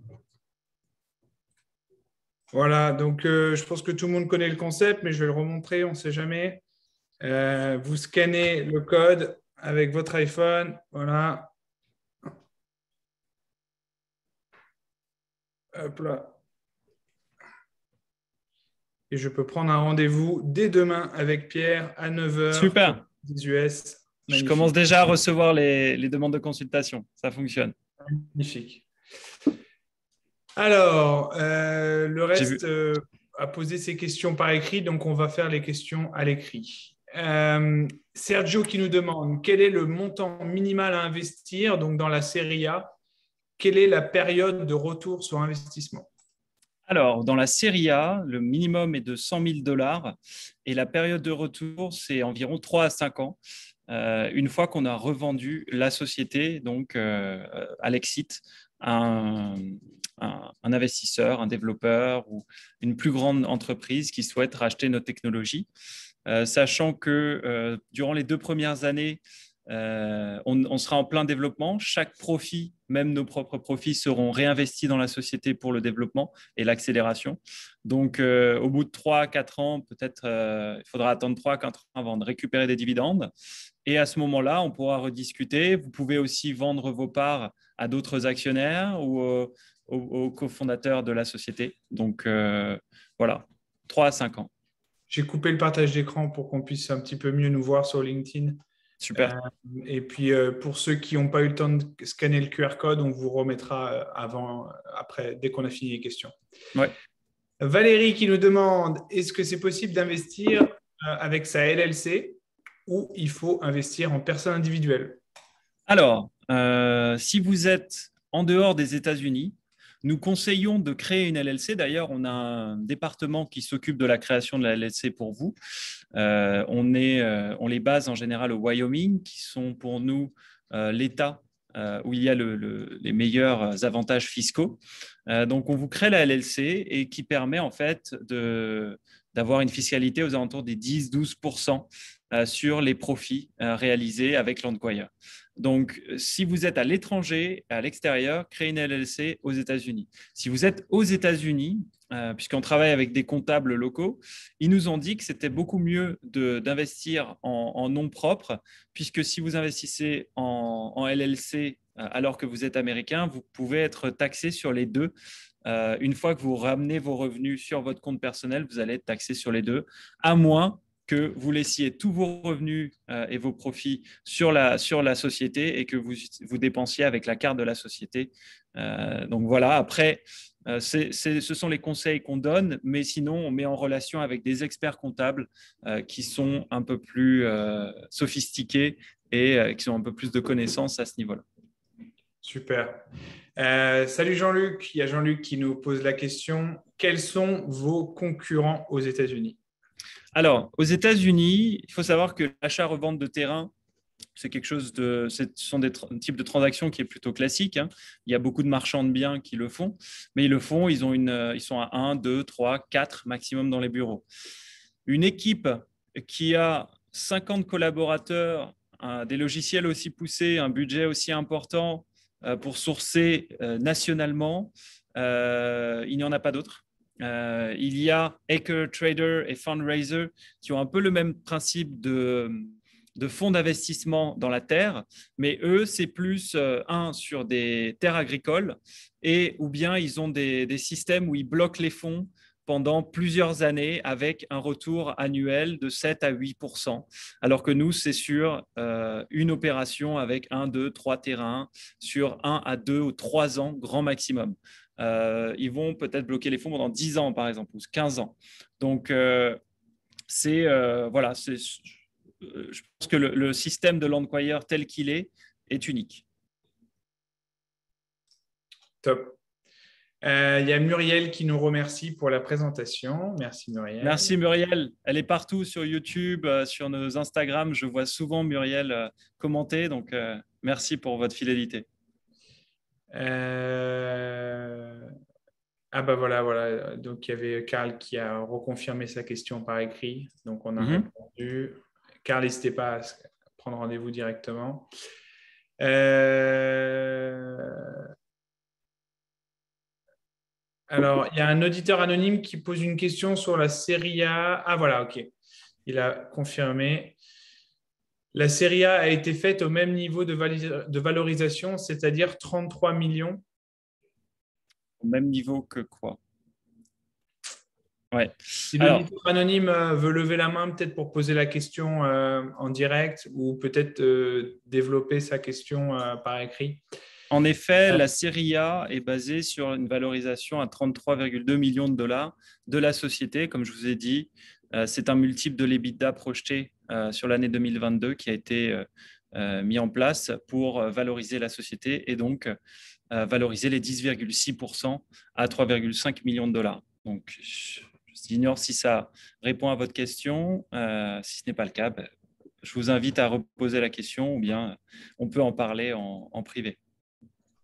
Voilà, donc euh, je pense que tout le monde connaît le concept, mais je vais le remontrer, on ne sait jamais. Euh, vous scannez le code avec votre iPhone, voilà. Hop là. Et je peux prendre un rendez-vous dès demain avec Pierre à 9h. Super. Des US. Je commence déjà à recevoir les, les demandes de consultation. Ça fonctionne. Magnifique. Alors, euh, le reste euh, a posé ses questions par écrit, donc on va faire les questions à l'écrit. Euh, Sergio qui nous demande quel est le montant minimal à investir donc dans la série A Quelle est la période de retour sur investissement alors, dans la série A, le minimum est de 100 000 dollars et la période de retour, c'est environ 3 à 5 ans. Euh, une fois qu'on a revendu la société donc euh, euh, à l'exit un, investisseur, un développeur ou une plus grande entreprise qui souhaite racheter nos technologies, sachant que durant les deux premières années, on, sera en plein développement. Chaque profit, même nos propres profits, seront réinvestis dans la société pour le développement et l'accélération. Donc, au bout de trois, à 4 ans, peut-être, il faudra attendre trois, à 4 ans avant de récupérer des dividendes. Et à ce moment-là, on pourra rediscuter. Vous pouvez aussi vendre vos parts à d'autres actionnaires ou aux, cofondateurs de la société. Donc euh, voilà, 3 à 5 ans. J'ai coupé le partage d'écran pour qu'on puisse un petit peu mieux nous voir sur LinkedIn. Super. Euh, et puis euh, pour ceux qui n'ont pas eu le temps de scanner le QR code, on vous remettra avant, après, dès qu'on a fini les questions. Valérie qui nous demande est-ce que c'est possible d'investir avec sa LLC où il faut investir en personne individuelle Alors, euh, si vous êtes en dehors des États-Unis, nous conseillons de créer une LLC. D'ailleurs, on a un département qui s'occupe de la création de la LLC pour vous. Euh, on, est, euh, on, les base en général au Wyoming, qui sont pour nous l'État où il y a le, les meilleurs avantages fiscaux. donc, on vous crée la LLC et qui permet en fait d'avoir une fiscalité aux alentours des 10-12 euh, sur les profits euh, réalisés avec l'Enquire. Donc, si vous êtes à l'étranger, à l'extérieur, créez une LLC aux États-Unis. Si vous êtes aux États-Unis, euh, puisqu'on travaille avec des comptables locaux, ils nous ont dit que c'était beaucoup mieux d'investir en, nom propre, puisque si vous investissez en, LLC alors que vous êtes américain, vous pouvez être taxé sur les deux. une fois que vous ramenez vos revenus sur votre compte personnel, vous allez être taxé sur les deux, à moins que vous laissiez tous vos revenus euh, et vos profits sur la, sur la société et que vous, vous dépensiez avec la carte de la société. Euh, donc voilà, après, euh, ce sont les conseils qu'on donne, mais sinon, on met en relation avec des experts comptables qui sont un peu plus sophistiqués et qui ont un peu plus de connaissances à ce niveau-là. Super. salut Jean-Luc, il y a Jean-Luc qui nous pose la question, quels sont vos concurrents aux États-Unis alors, aux États-Unis, il faut savoir que l'achat-revente de terrain, c'est quelque chose de, ce sont des types de transactions qui est plutôt classique. Hein. Il y a beaucoup de marchands de biens qui le font, mais ils le font, ils, ont une, ils sont à 1, 2, 3, 4 maximum dans les bureaux. Une équipe qui a 50 collaborateurs, des logiciels aussi poussés, un budget aussi important euh, pour sourcer euh, nationalement, euh, il n'y en a pas d'autres. Euh, il y a Acre, Trader et Fundraiser qui ont un peu le même principe de, fonds d'investissement dans la terre, mais eux, c'est plus euh, un sur des terres agricoles et ou bien ils ont des, systèmes où ils bloquent les fonds pendant plusieurs années avec un retour annuel de 7 à 8 alors que nous, c'est sur euh, une opération avec un, 2, trois terrains sur un à deux ou trois ans grand maximum. Euh, ils vont peut-être bloquer les fonds pendant 10 ans, par exemple, ou 15 ans. Donc, euh, c'est euh, voilà, c'est, je pense que le, système de Landquire tel qu'il est est unique. Top. Il y a Muriel qui nous remercie pour la présentation. Merci Muriel. Merci Muriel. Elle est partout sur YouTube, sur nos Instagram. Je vois souvent Muriel commenter. Donc, merci pour votre fidélité. Ah bah voilà, voilà. Donc il y avait Karl qui a reconfirmé sa question par écrit. Donc on a mhm. répondu. Karl, n'hésitez pas à prendre rendez-vous directement. Euh, alors, il y a un auditeur anonyme qui pose une question sur la série A. Ah voilà, ok. Il a confirmé. La série A a été faite au même niveau de, de valorisation, c'est-à-dire 33 millions au même niveau que quoi Ouais. Si le anonyme euh, veut lever la main, peut-être pour poser la question euh, en direct ou peut-être euh, développer sa question par écrit. En effet, la série A est basée sur une valorisation à 33,2 millions de dollars de la société, comme je vous ai dit. C'est un multiple de l'EBITDA projeté sur l'année 2022 qui a été mis en place pour valoriser la société et donc valoriser les 10,6% à 3,5 millions de dollars. Donc, j'ignore si ça répond à votre question. Euh, si ce n'est pas le cas, ben, je vous invite à reposer la question ou bien on peut en parler en, privé.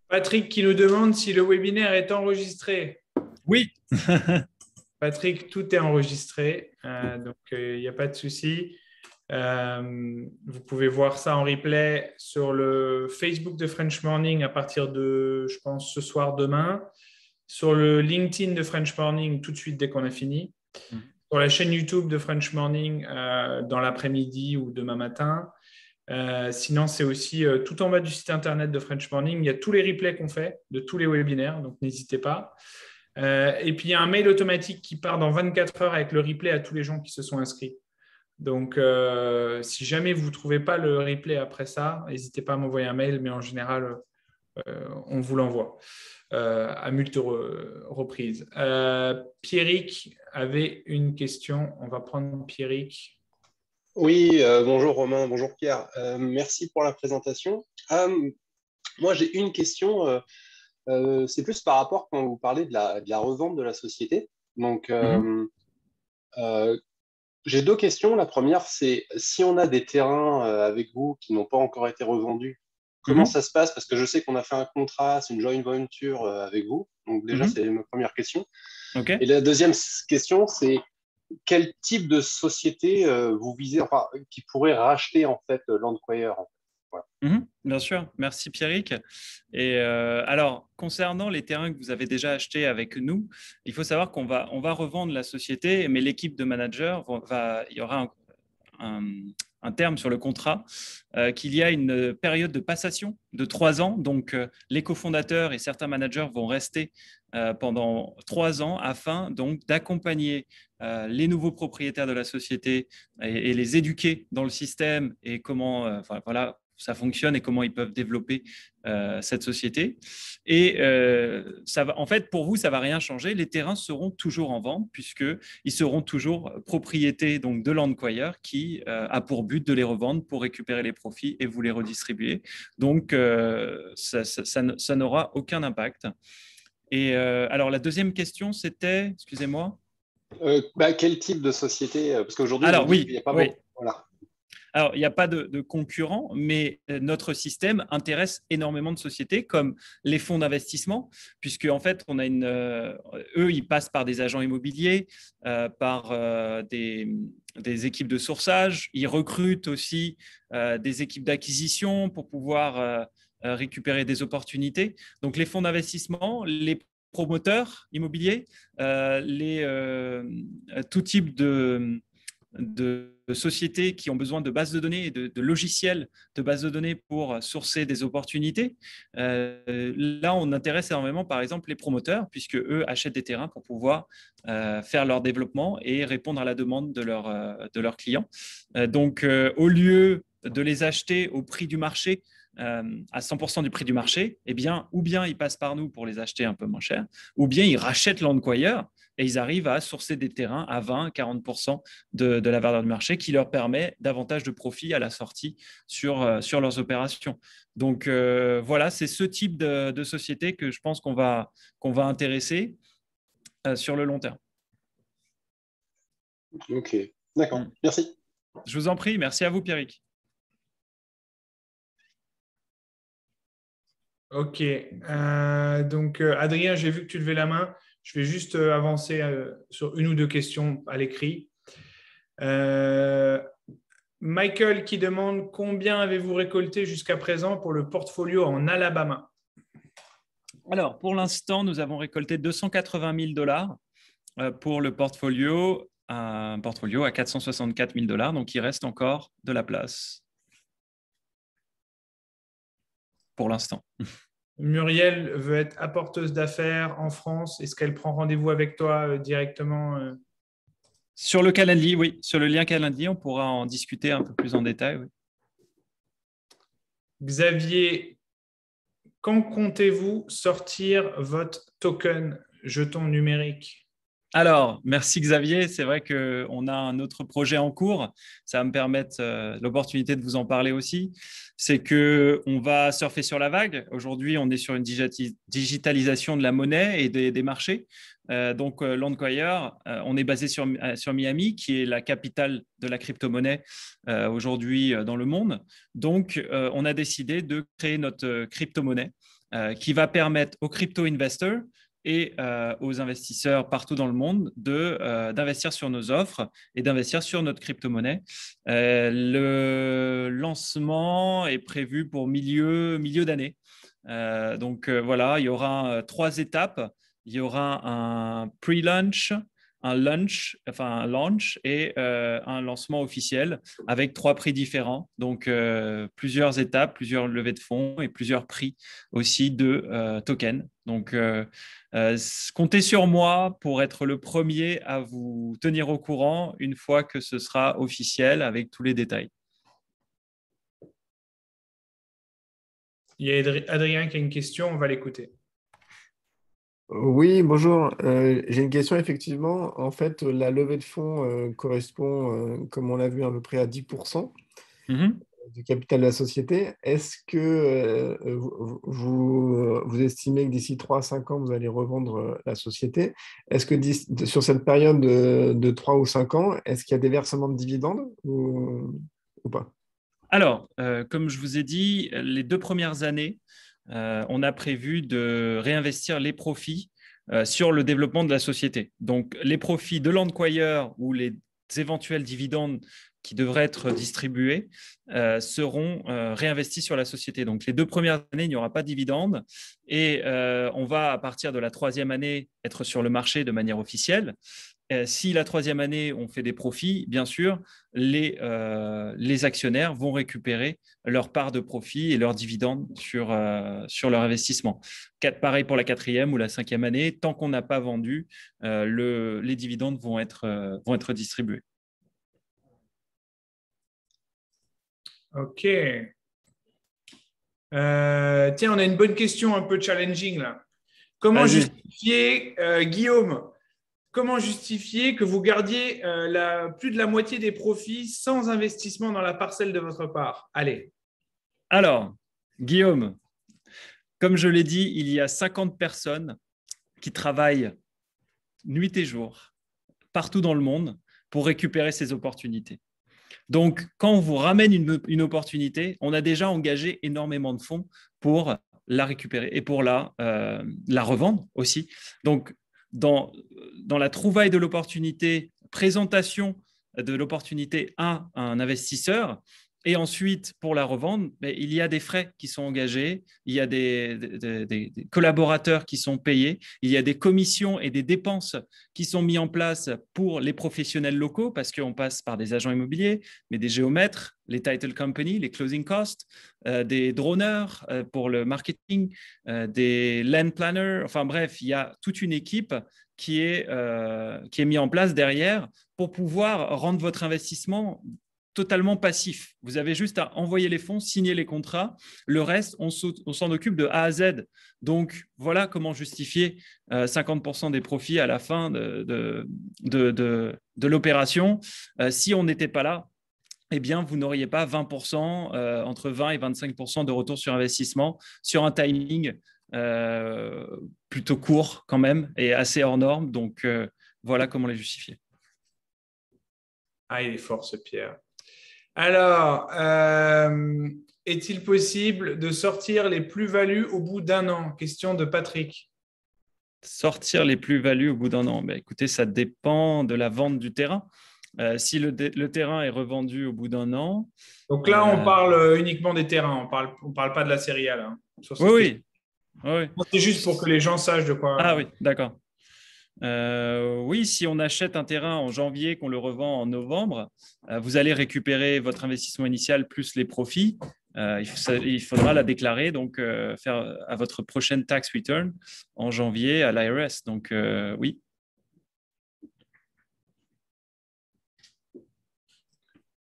Patrick qui nous demande si le webinaire est enregistré. Oui. Patrick, tout est enregistré, euh, donc il euh, n'y a pas de souci. Euh, vous pouvez voir ça en replay sur le Facebook de French Morning à partir de, je pense, ce soir, demain, sur le LinkedIn de French Morning tout de suite dès qu'on a fini, mhm. sur la chaîne YouTube de French Morning euh, dans l'après-midi ou demain matin. Euh, sinon, c'est aussi tout en bas du site internet de French Morning, il y a tous les replays qu'on fait de tous les webinaires, donc n'hésitez pas. et puis, il y a un mail automatique qui part dans 24 heures avec le replay à tous les gens qui se sont inscrits. Donc, euh, si jamais vous ne trouvez pas le replay après ça, n'hésitez pas à m'envoyer un mail, mais en général, euh, euh, on vous l'envoie à multiples reprises. Pierrick avait une question. On va prendre Pierrick. Oui, bonjour Romain, bonjour Pierre. merci pour la présentation. moi, j'ai une question. C'est plus par rapport quand vous parlez de la, revente de la société. Donc, mhm. J'ai deux questions. La première, c'est si on a des terrains euh, avec vous qui n'ont pas encore été revendus, comment mhm. ça se passe Parce que je sais qu'on a fait un contrat, c'est une joint venture euh, avec vous. Donc déjà, mhm. c'est ma première question. Et la deuxième question, c'est quel type de société euh, vous visez, enfin, qui pourrait racheter en fait Landquire Mhm. bien sûr, merci Pierrick. Et euh, alors, concernant les terrains que vous avez déjà achetés avec nous, il faut savoir qu'on va, on va revendre la société, mais l'équipe de managers, va, il y aura un, un, terme sur le contrat, euh, qu'il y a une période de passation de trois ans. Donc, euh, les cofondateurs et certains managers vont rester pendant trois ans afin donc d'accompagner les nouveaux propriétaires de la société et, les éduquer dans le système et comment, voilà, ça fonctionne et comment ils peuvent développer euh, cette société. Et euh, ça va, en fait, pour vous, ça va rien changer. Les terrains seront toujours en vente puisqu'ils seront toujours propriété donc, de l'enquire qui euh, a pour but de les revendre pour récupérer les profits et vous les redistribuer. Donc, ça, n'aura aucun impact. Et alors, la deuxième question, c'était, excusez-moi. Bah, quel type de société Parce qu'aujourd'hui, il n'y a pas alors, il n'y a pas de, concurrent, concurrents, mais euh, notre système intéresse énormément de sociétés comme les fonds d'investissement, puisque en fait, on a une, euh, eux, ils passent par des agents immobiliers, euh, par des, équipes de sourçage, ils recrutent aussi des équipes d'acquisition pour pouvoir récupérer des opportunités. Donc, les fonds d'investissement, les promoteurs immobiliers, les, tout type de sociétés qui ont besoin de bases de données, et de logiciels de bases de données pour sourcer des opportunités. Euh, là, on intéresse énormément, par exemple, les promoteurs, puisque eux achètent des terrains pour pouvoir euh, faire leur développement et répondre à la demande de, leur, euh, de leurs clients. donc, au lieu de les acheter au prix du marché, à 100% du prix du marché, eh bien, ou bien ils passent par nous pour les acheter un peu moins cher, ou bien ils rachètent l'enquire et ils arrivent à sourcer des terrains à 20-40% de, la valeur de marché qui leur permet davantage de profit à la sortie sur, euh, sur leurs opérations. Donc euh, voilà, c'est ce type de, société que je pense qu'on va, qu'on va intéresser euh, sur le long terme. Ok, d'accord, mm. merci. Je vous en prie, merci à vous, Pierrick. Ok. donc, Adrien, j'ai vu que tu levais la main. Je vais juste euh, avancer euh, sur une ou deux questions à l'écrit. Euh, Michael qui demande combien avez-vous récolté jusqu'à présent pour le portfolio en Alabama Alors, pour l'instant, nous avons récolté 280 000 dollars pour le portfolio, un portfolio à 464 000 dollars, donc il reste encore de la place pour l'instant. Muriel veut être apporteuse d'affaires en France. Est-ce qu'elle prend rendez-vous avec toi euh, directement euh? Sur le calendrier, oui. Sur le lien calendrier, on pourra en discuter un peu plus en détail. Xavier, quand comptez-vous sortir votre token jeton numérique alors, merci Xavier. C'est vrai qu'on a un autre projet en cours. Ça va me permettre euh, l'opportunité de vous en parler aussi. C'est qu'on va surfer sur la vague. Aujourd'hui, on est sur une digitalisation de la monnaie et des, marchés. Euh, donc, euh, euh, on est basé sur, sur, Miami, qui est la capitale de la crypto-monnaie aujourd'hui dans le monde. Donc, on a décidé de créer notre crypto-monnaie qui va permettre aux crypto-investors et euh, aux investisseurs partout dans le monde euh, d'investir sur nos offres et d'investir sur notre crypto-monnaie. Euh, le lancement est prévu pour milieu, milieu d'année. donc voilà, il y aura trois étapes. Il y aura un pre-launch, un launch, enfin un launch et euh, un lancement officiel avec trois prix différents. Donc euh, plusieurs étapes, plusieurs levées de fonds et plusieurs prix aussi de euh, token. Donc comptez sur moi pour être le premier à vous tenir au courant une fois que ce sera officiel avec tous les détails. Il y a Adrien qui a une question, on va l'écouter. Oui, bonjour. Euh, j'ai une question effectivement. En fait, la levée de fonds euh, correspond, euh, comme on l'a vu, à peu près à 10% mmh du capital de la société. Est-ce que vous, estimez que d'ici 3 à 5 ans, vous allez revendre la société Est-ce que sur cette période de, 3 ou 5 ans, est-ce qu'il y a des versements de dividendes ou, pas Alors, comme je vous ai dit, les deux premières années, euh, on a prévu de réinvestir les profits euh, sur le développement de la société. Donc, les profits de l'Enquire ou les éventuels dividendes qui devraient être distribués euh, seront réinvestis sur la société. Donc les deux premières années, il n'y aura pas de dividendes et on va à partir de la troisième année être sur le marché de manière officielle. Euh, si la troisième année, on fait des profits, bien sûr, les, euh, les actionnaires vont récupérer leur part de profit et leurs dividendes sur, euh, sur leur investissement. Quatre, pareil pour la quatrième ou la cinquième année, tant qu'on n'a pas vendu, les dividendes vont être, vont être distribués. OK. tiens, on a une bonne question un peu challenging là. Comment justifier, Guillaume, comment justifier que vous gardiez euh, plus de la moitié des profits sans investissement dans la parcelle de votre part Allez. Alors, Guillaume, comme je l'ai dit, il y a 50 personnes qui travaillent nuit et jour, partout dans le monde, pour récupérer ces opportunités. Donc, quand on vous ramène une, opportunité, on a déjà engagé énormément de fonds pour la récupérer et pour la, euh, la revendre aussi. Donc, dans, la trouvaille de l'opportunité, présentation de l'opportunité à un investisseur, et ensuite, pour la revendre, ben, il y a des frais qui sont engagés, il y a des, collaborateurs qui sont payés, il y a des commissions et des dépenses qui sont mises en place pour les professionnels locaux, parce qu'on passe par des agents immobiliers, mais des géomètres, les title companies, les closing costs, euh, des droneurs euh, pour le marketing, euh, des land planners, enfin bref, il y a toute une équipe qui est, qui est mise en place derrière pour pouvoir rendre votre investissement totalement passif. Vous avez juste à envoyer les fonds, signer les contrats. Le reste, on s'en occupe de A à Z. Donc, voilà comment justifier 50% euh, des profits à la fin de, de, l'opération. Euh, si on n'était pas là, eh bien, vous n'auriez pas 20%, euh, entre 20 et 25% de retour sur investissement sur un timing plutôt court quand même et assez hors norme. Donc, voilà comment les justifier. Ah, force, Pierre. Alors, euh, est-il possible de sortir les plus-values au bout d'un an Question de Patrick. Sortir les plus-values au bout d'un an ben, Écoutez, ça dépend de la vente du terrain. Euh, si le, terrain est revendu au bout d'un an. Donc là, on euh, parle uniquement des terrains, on parle, on parle pas de la série hein, oui, oui. oui. C'est juste pour que les gens sachent de quoi. Ah oui, d'accord. Euh, oui, si on achète un terrain en janvier, qu'on le revend en novembre, euh, vous allez récupérer votre investissement initial plus les profits. Euh, il, faudra la déclarer donc faire à votre prochaine tax return en janvier à l'IRS. Donc oui.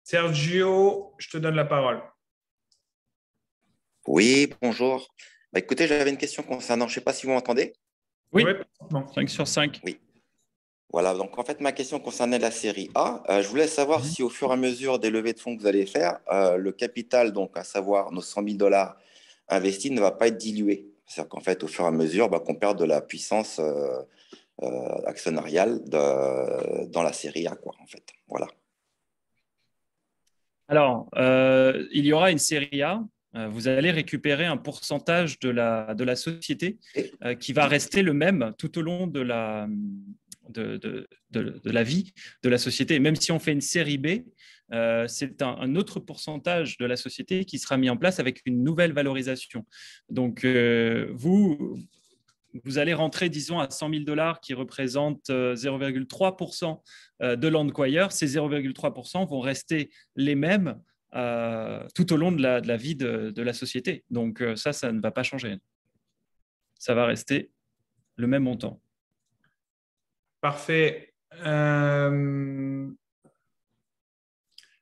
Sergio, je te donne la parole. Oui, bonjour. Bah, écoutez, j'avais une question concernant, je ne sais pas si vous m'entendez. Oui, 5 sur 5. Oui. Voilà, donc en fait, ma question concernait la série A. Euh, je voulais savoir mhm. si au fur et à mesure des levées de fonds que vous allez faire, euh, le capital, donc à savoir nos 100 000 dollars investis, ne va pas être dilué. C'est-à-dire qu'en fait, au fur et à mesure, bah, qu'on perd de la puissance euh, actionnariale dans la série A, quoi, en fait. Voilà. Alors, il y aura une série A euh, vous allez récupérer un pourcentage de la, de la société euh, qui va rester le même tout au long de la, de, la vie de la société. même si on fait une série B, euh, c'est un, autre pourcentage de la société qui sera mis en place avec une nouvelle valorisation. Donc, vous, vous allez rentrer, disons, à 100 000 dollars qui représentent 0,3% de Landquire. Ces 0,3% vont rester les mêmes euh, tout au long de la, vie de, la société. Donc euh, ça, ça ne va pas changer. Ça va rester le même montant. Parfait. Euh,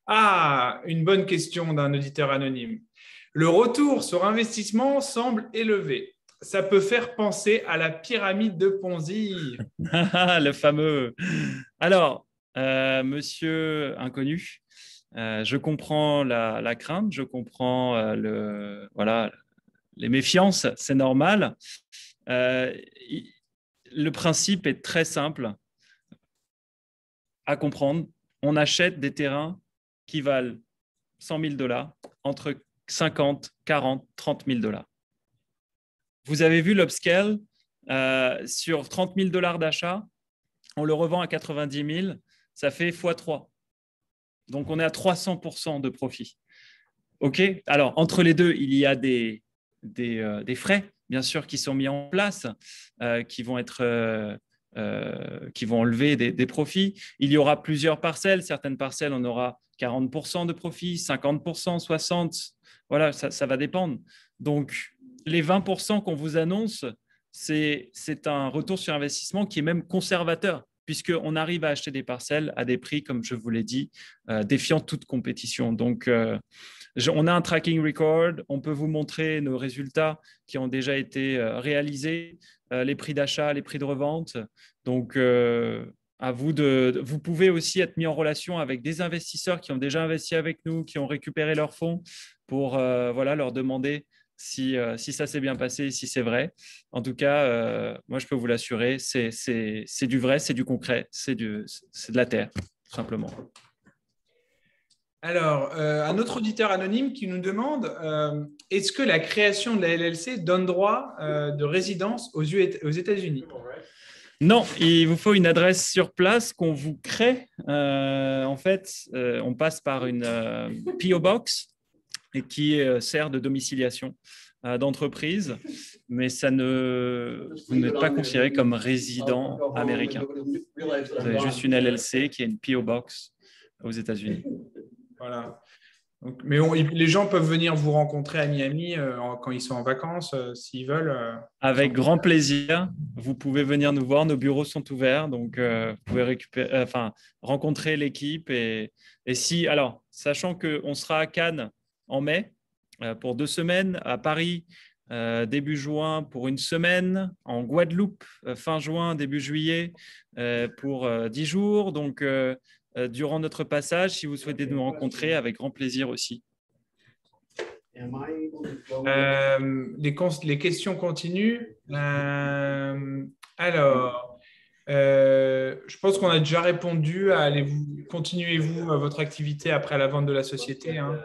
ah, une bonne question d'un auditeur anonyme. Le retour sur investissement semble élevé. Ça peut faire penser à la pyramide de Ponzi. le fameux. Alors, monsieur inconnu, euh, je comprends la, crainte, je comprends euh, les méfiances, c'est normal. Euh, le principe est très simple à comprendre. On achète des terrains qui valent 100 000 dollars entre 50, 40, 30 000 dollars. Vous avez vu l'upscale sur 30 000 dollars d'achat, on le revend à 90 000, ça fait x3. Donc, on est à 300% de profit. OK Alors, entre les deux, il y a des, des, euh, frais, bien sûr, qui sont mis en place, euh, qui vont être. Euh, qui vont enlever des, profits. Il y aura plusieurs parcelles. Certaines parcelles, on aura 40% de profit, 50%, 60%. Voilà, ça, ça va dépendre. Donc, les 20% qu'on vous annonce, c'est un retour sur investissement qui est même conservateur puisqu'on arrive à acheter des parcelles à des prix, comme je vous l'ai dit, euh, défiant toute compétition. Donc, euh, on a un tracking record, on peut vous montrer nos résultats qui ont déjà été euh, réalisés, les prix d'achat, les prix de revente. Donc, à vous de, vous pouvez aussi être mis en relation avec des investisseurs qui ont déjà investi avec nous, qui ont récupéré leurs fonds pour voilà, leur demander euh, si, ça s'est bien passé, si c'est vrai. En tout cas, euh, moi, je peux vous l'assurer, c'est du vrai, c'est du concret, c'est de la terre, tout simplement. Alors, euh, un autre auditeur anonyme qui nous demande est-ce que la création de la LLC donne droit de résidence aux, aux États-Unis non, il vous faut une adresse sur place qu'on vous crée. en fait, on passe par une PO Box et qui euh, sert de domiciliation d'entreprise, mais ça ne, vous n'êtes pas considéré comme résident américain. Vous avez juste une LLC qui est une PO Box aux États-Unis. Voilà. mais les gens peuvent venir vous rencontrer à Miami euh, quand ils sont en vacances, euh, s'ils veulent. Avec grand plaisir. Vous pouvez venir nous voir. Nos bureaux sont ouverts. Donc, vous pouvez récupérer, enfin, rencontrer l'équipe. Et, et si, alors, sachant qu'on sera à Cannes en mai euh, pour deux semaines, à Paris euh, début juin pour une semaine, en Guadeloupe euh, fin juin, début juillet pour dix jours. Donc, durant notre passage, si vous souhaitez nous rencontrer, avec grand plaisir aussi. les, les, questions continuent. alors, je pense qu'on a déjà répondu à allez-vous, continuez-vous votre activité après la vente de la société. Hein.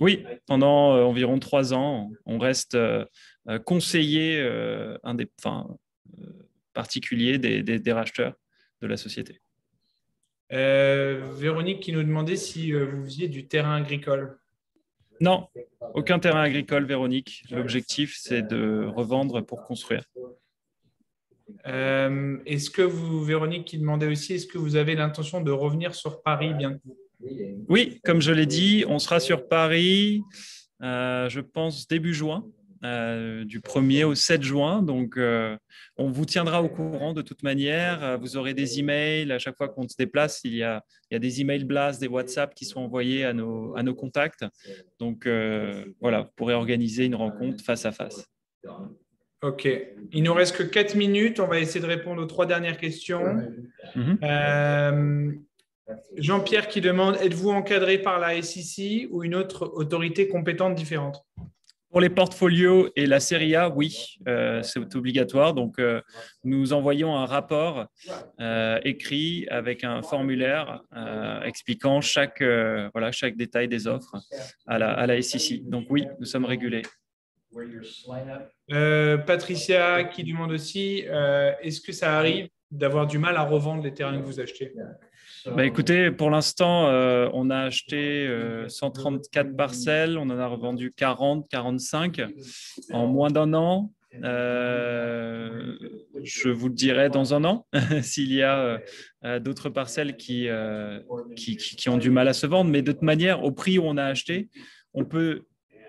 Oui, pendant euh, environ trois ans, on reste euh, euh, conseiller un des, enfin, particulier des, racheteurs de la société. Véronique qui nous demandait si vous faisiez du terrain agricole. Non, aucun terrain agricole, Véronique. L'objectif, c'est de revendre pour construire. est-ce que vous, Véronique, qui demandait aussi, est-ce que vous avez l'intention de revenir sur Paris bientôt oui, comme je l'ai dit, on sera sur Paris, euh, je pense, début juin, euh, du 1er au 7 juin. Donc, euh, on vous tiendra au courant de toute manière. Vous aurez des emails. À chaque fois qu'on se déplace, il y, a, il y a, des emails blast, des WhatsApp qui sont envoyés à nos, à nos contacts. Donc, voilà, vous pourrez organiser une rencontre face à face. Ok. Il nous reste que 4 minutes. On va essayer de répondre aux trois dernières questions. Mm Jean-Pierre qui demande êtes-vous encadré par la SEC ou une autre autorité compétente différente pour les portfolios et la série A, oui, euh, c'est obligatoire. Donc, euh, nous envoyons un rapport euh, écrit avec un formulaire expliquant chaque, voilà, chaque détail des offres à la, à la SEC. Donc, oui, nous sommes régulés. Patricia qui demande aussi est-ce que ça arrive d'avoir du mal à revendre les terrains que vous achetez bah, écoutez, pour l'instant, euh, on a acheté 134 euh, parcelles, on en a revendu 40, 45 en moins d'un an. Euh, je vous le dirai dans un an s'il y a d'autres parcelles qui, qui, ont du mal à se vendre. Mais de toute manière, au prix où on a acheté, on peut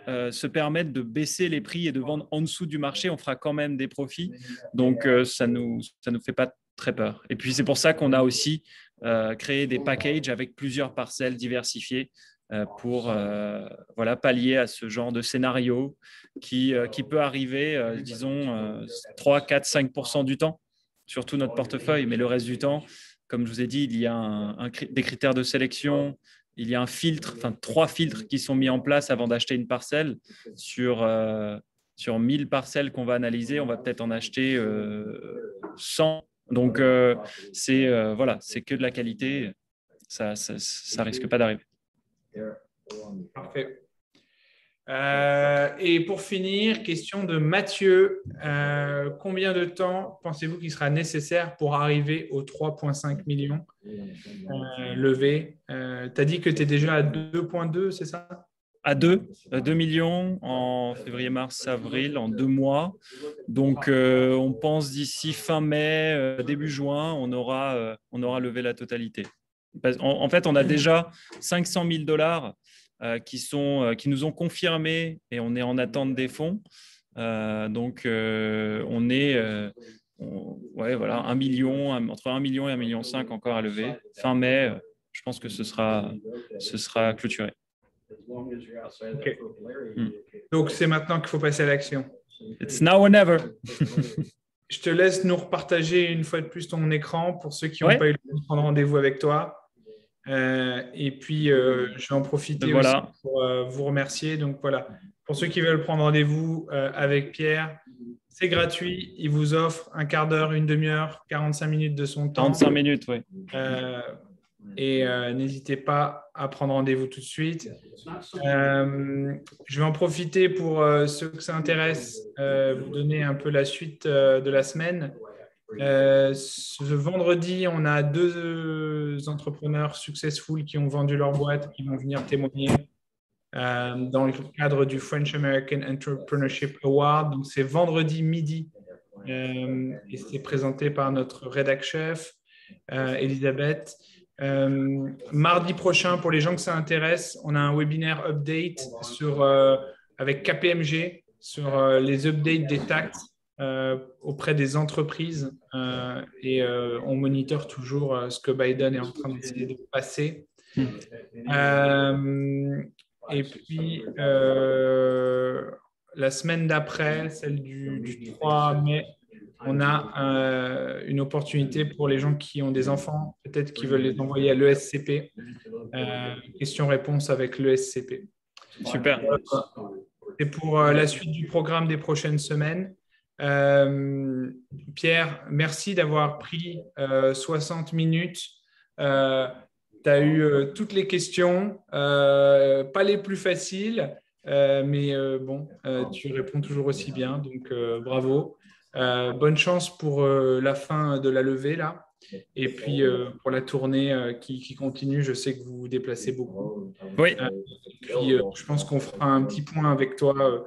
se permettre de baisser les prix et de vendre en dessous du marché, on fera quand même des profits. Donc, ça nous, ça nous fait pas très peur. Et puis, c'est pour ça qu'on a aussi euh, créer des packages avec plusieurs parcelles diversifiées euh, pour euh, voilà, pallier à ce genre de scénario qui, qui peut arriver, disons, 3, 4, 5 du temps, sur tout notre portefeuille, mais le reste du temps, comme je vous ai dit, il y a un, des critères de sélection, il y a un filtre, enfin trois filtres qui sont mis en place avant d'acheter une parcelle. Sur, sur 1000 parcelles qu'on va analyser, on va peut-être en acheter 100 donc, euh, c'est euh, voilà, c'est que de la qualité. Ça, ça, risque pas d'arriver. Parfait. Euh, et pour finir, question de Mathieu. combien de temps pensez-vous qu'il sera nécessaire pour arriver aux 3,5 millions levés Tu as dit que tu es déjà à 2,2, c'est ça à 2, 2 millions en février, mars, avril, en deux mois. Donc, euh, on pense d'ici fin mai, euh, début juin, on aura, euh, on aura levé la totalité. En, fait, on a déjà 500 000 dollars qui, sont, qui nous ont confirmés et on est en attente des fonds. donc, on est ouais, voilà, 1 million, entre 1 million et un million encore à lever. Fin mai, je pense que ce sera, ce sera clôturé. Hmm. Donc, c'est maintenant qu'il faut passer à l'action. It's now or never. Je te laisse nous repartager une fois de plus ton écran pour ceux qui n'ont pas eu le temps de prendre rendez-vous avec toi. Euh, et puis, euh, je vais en profiter aussi pour euh, vous remercier. Donc voilà, pour ceux qui veulent prendre rendez-vous avec Pierre, c'est gratuit. Il vous offre un quart d'heure, une demi-heure, 45 minutes de son temps. 45 minutes, oui et mm-hmm. euh, n'hésitez pas à prendre rendez-vous tout de suite. Euh, je vais en profiter pour euh, ceux que ça intéresse, vous donner un peu la suite de la semaine. ce vendredi, on a deux entrepreneurs successful qui ont vendu leur boîte, qui vont venir témoigner dans le cadre du French American Entrepreneurship Award. Donc c'est vendredi midi et c'est présenté par notre rédac chef, Elisabeth. Euh, mardi prochain, pour les gens que ça intéresse, on a un webinaire update sur, euh, avec KPMG sur euh, les updates des taxes auprès des entreprises. et on monite toujours ce que Biden est en train de passer. Hmm. et puis, la semaine d'après, celle du 3 mai, ah, on a euh, une opportunité pour les gens qui ont des enfants, peut-être qui veulent les envoyer à l'ESCP. Euh, Question-réponse avec l'ESCP. Super. C'est pour euh, la suite du programme des prochaines semaines. Pierre, merci d'avoir pris 60 minutes. tu as eu toutes les questions, pas les plus faciles, mais bon, tu réponds toujours aussi bien, donc bravo. Euh, bonne chance pour euh, la fin de la levée, là. Et puis euh, pour la tournée qui, continue, je sais que vous vous déplacez beaucoup. Oui. je pense qu'on fera un petit point avec toi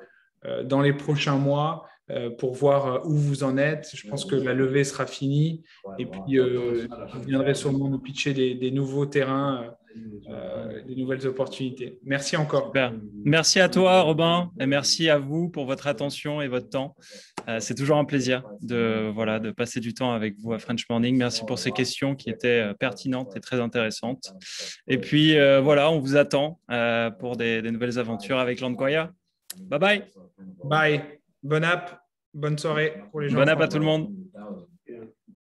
dans les prochains mois euh, pour voir euh, où vous en êtes. Je pense que la levée sera finie et puis euh, vous viendrez sûrement nous pitcher des, nouveaux terrains, des nouvelles opportunités. Merci encore. Merci à toi, Robin, et merci à vous pour votre attention et votre temps. C'est toujours un plaisir de, voilà, de passer du temps avec vous à French Morning. Merci pour ces questions qui étaient pertinentes et très intéressantes. Et puis, voilà, on vous attend pour des, nouvelles aventures avec Landquoia. Bye bye. Bye. Bonne app, bonne soirée pour les gens. Bonne app à tout le monde.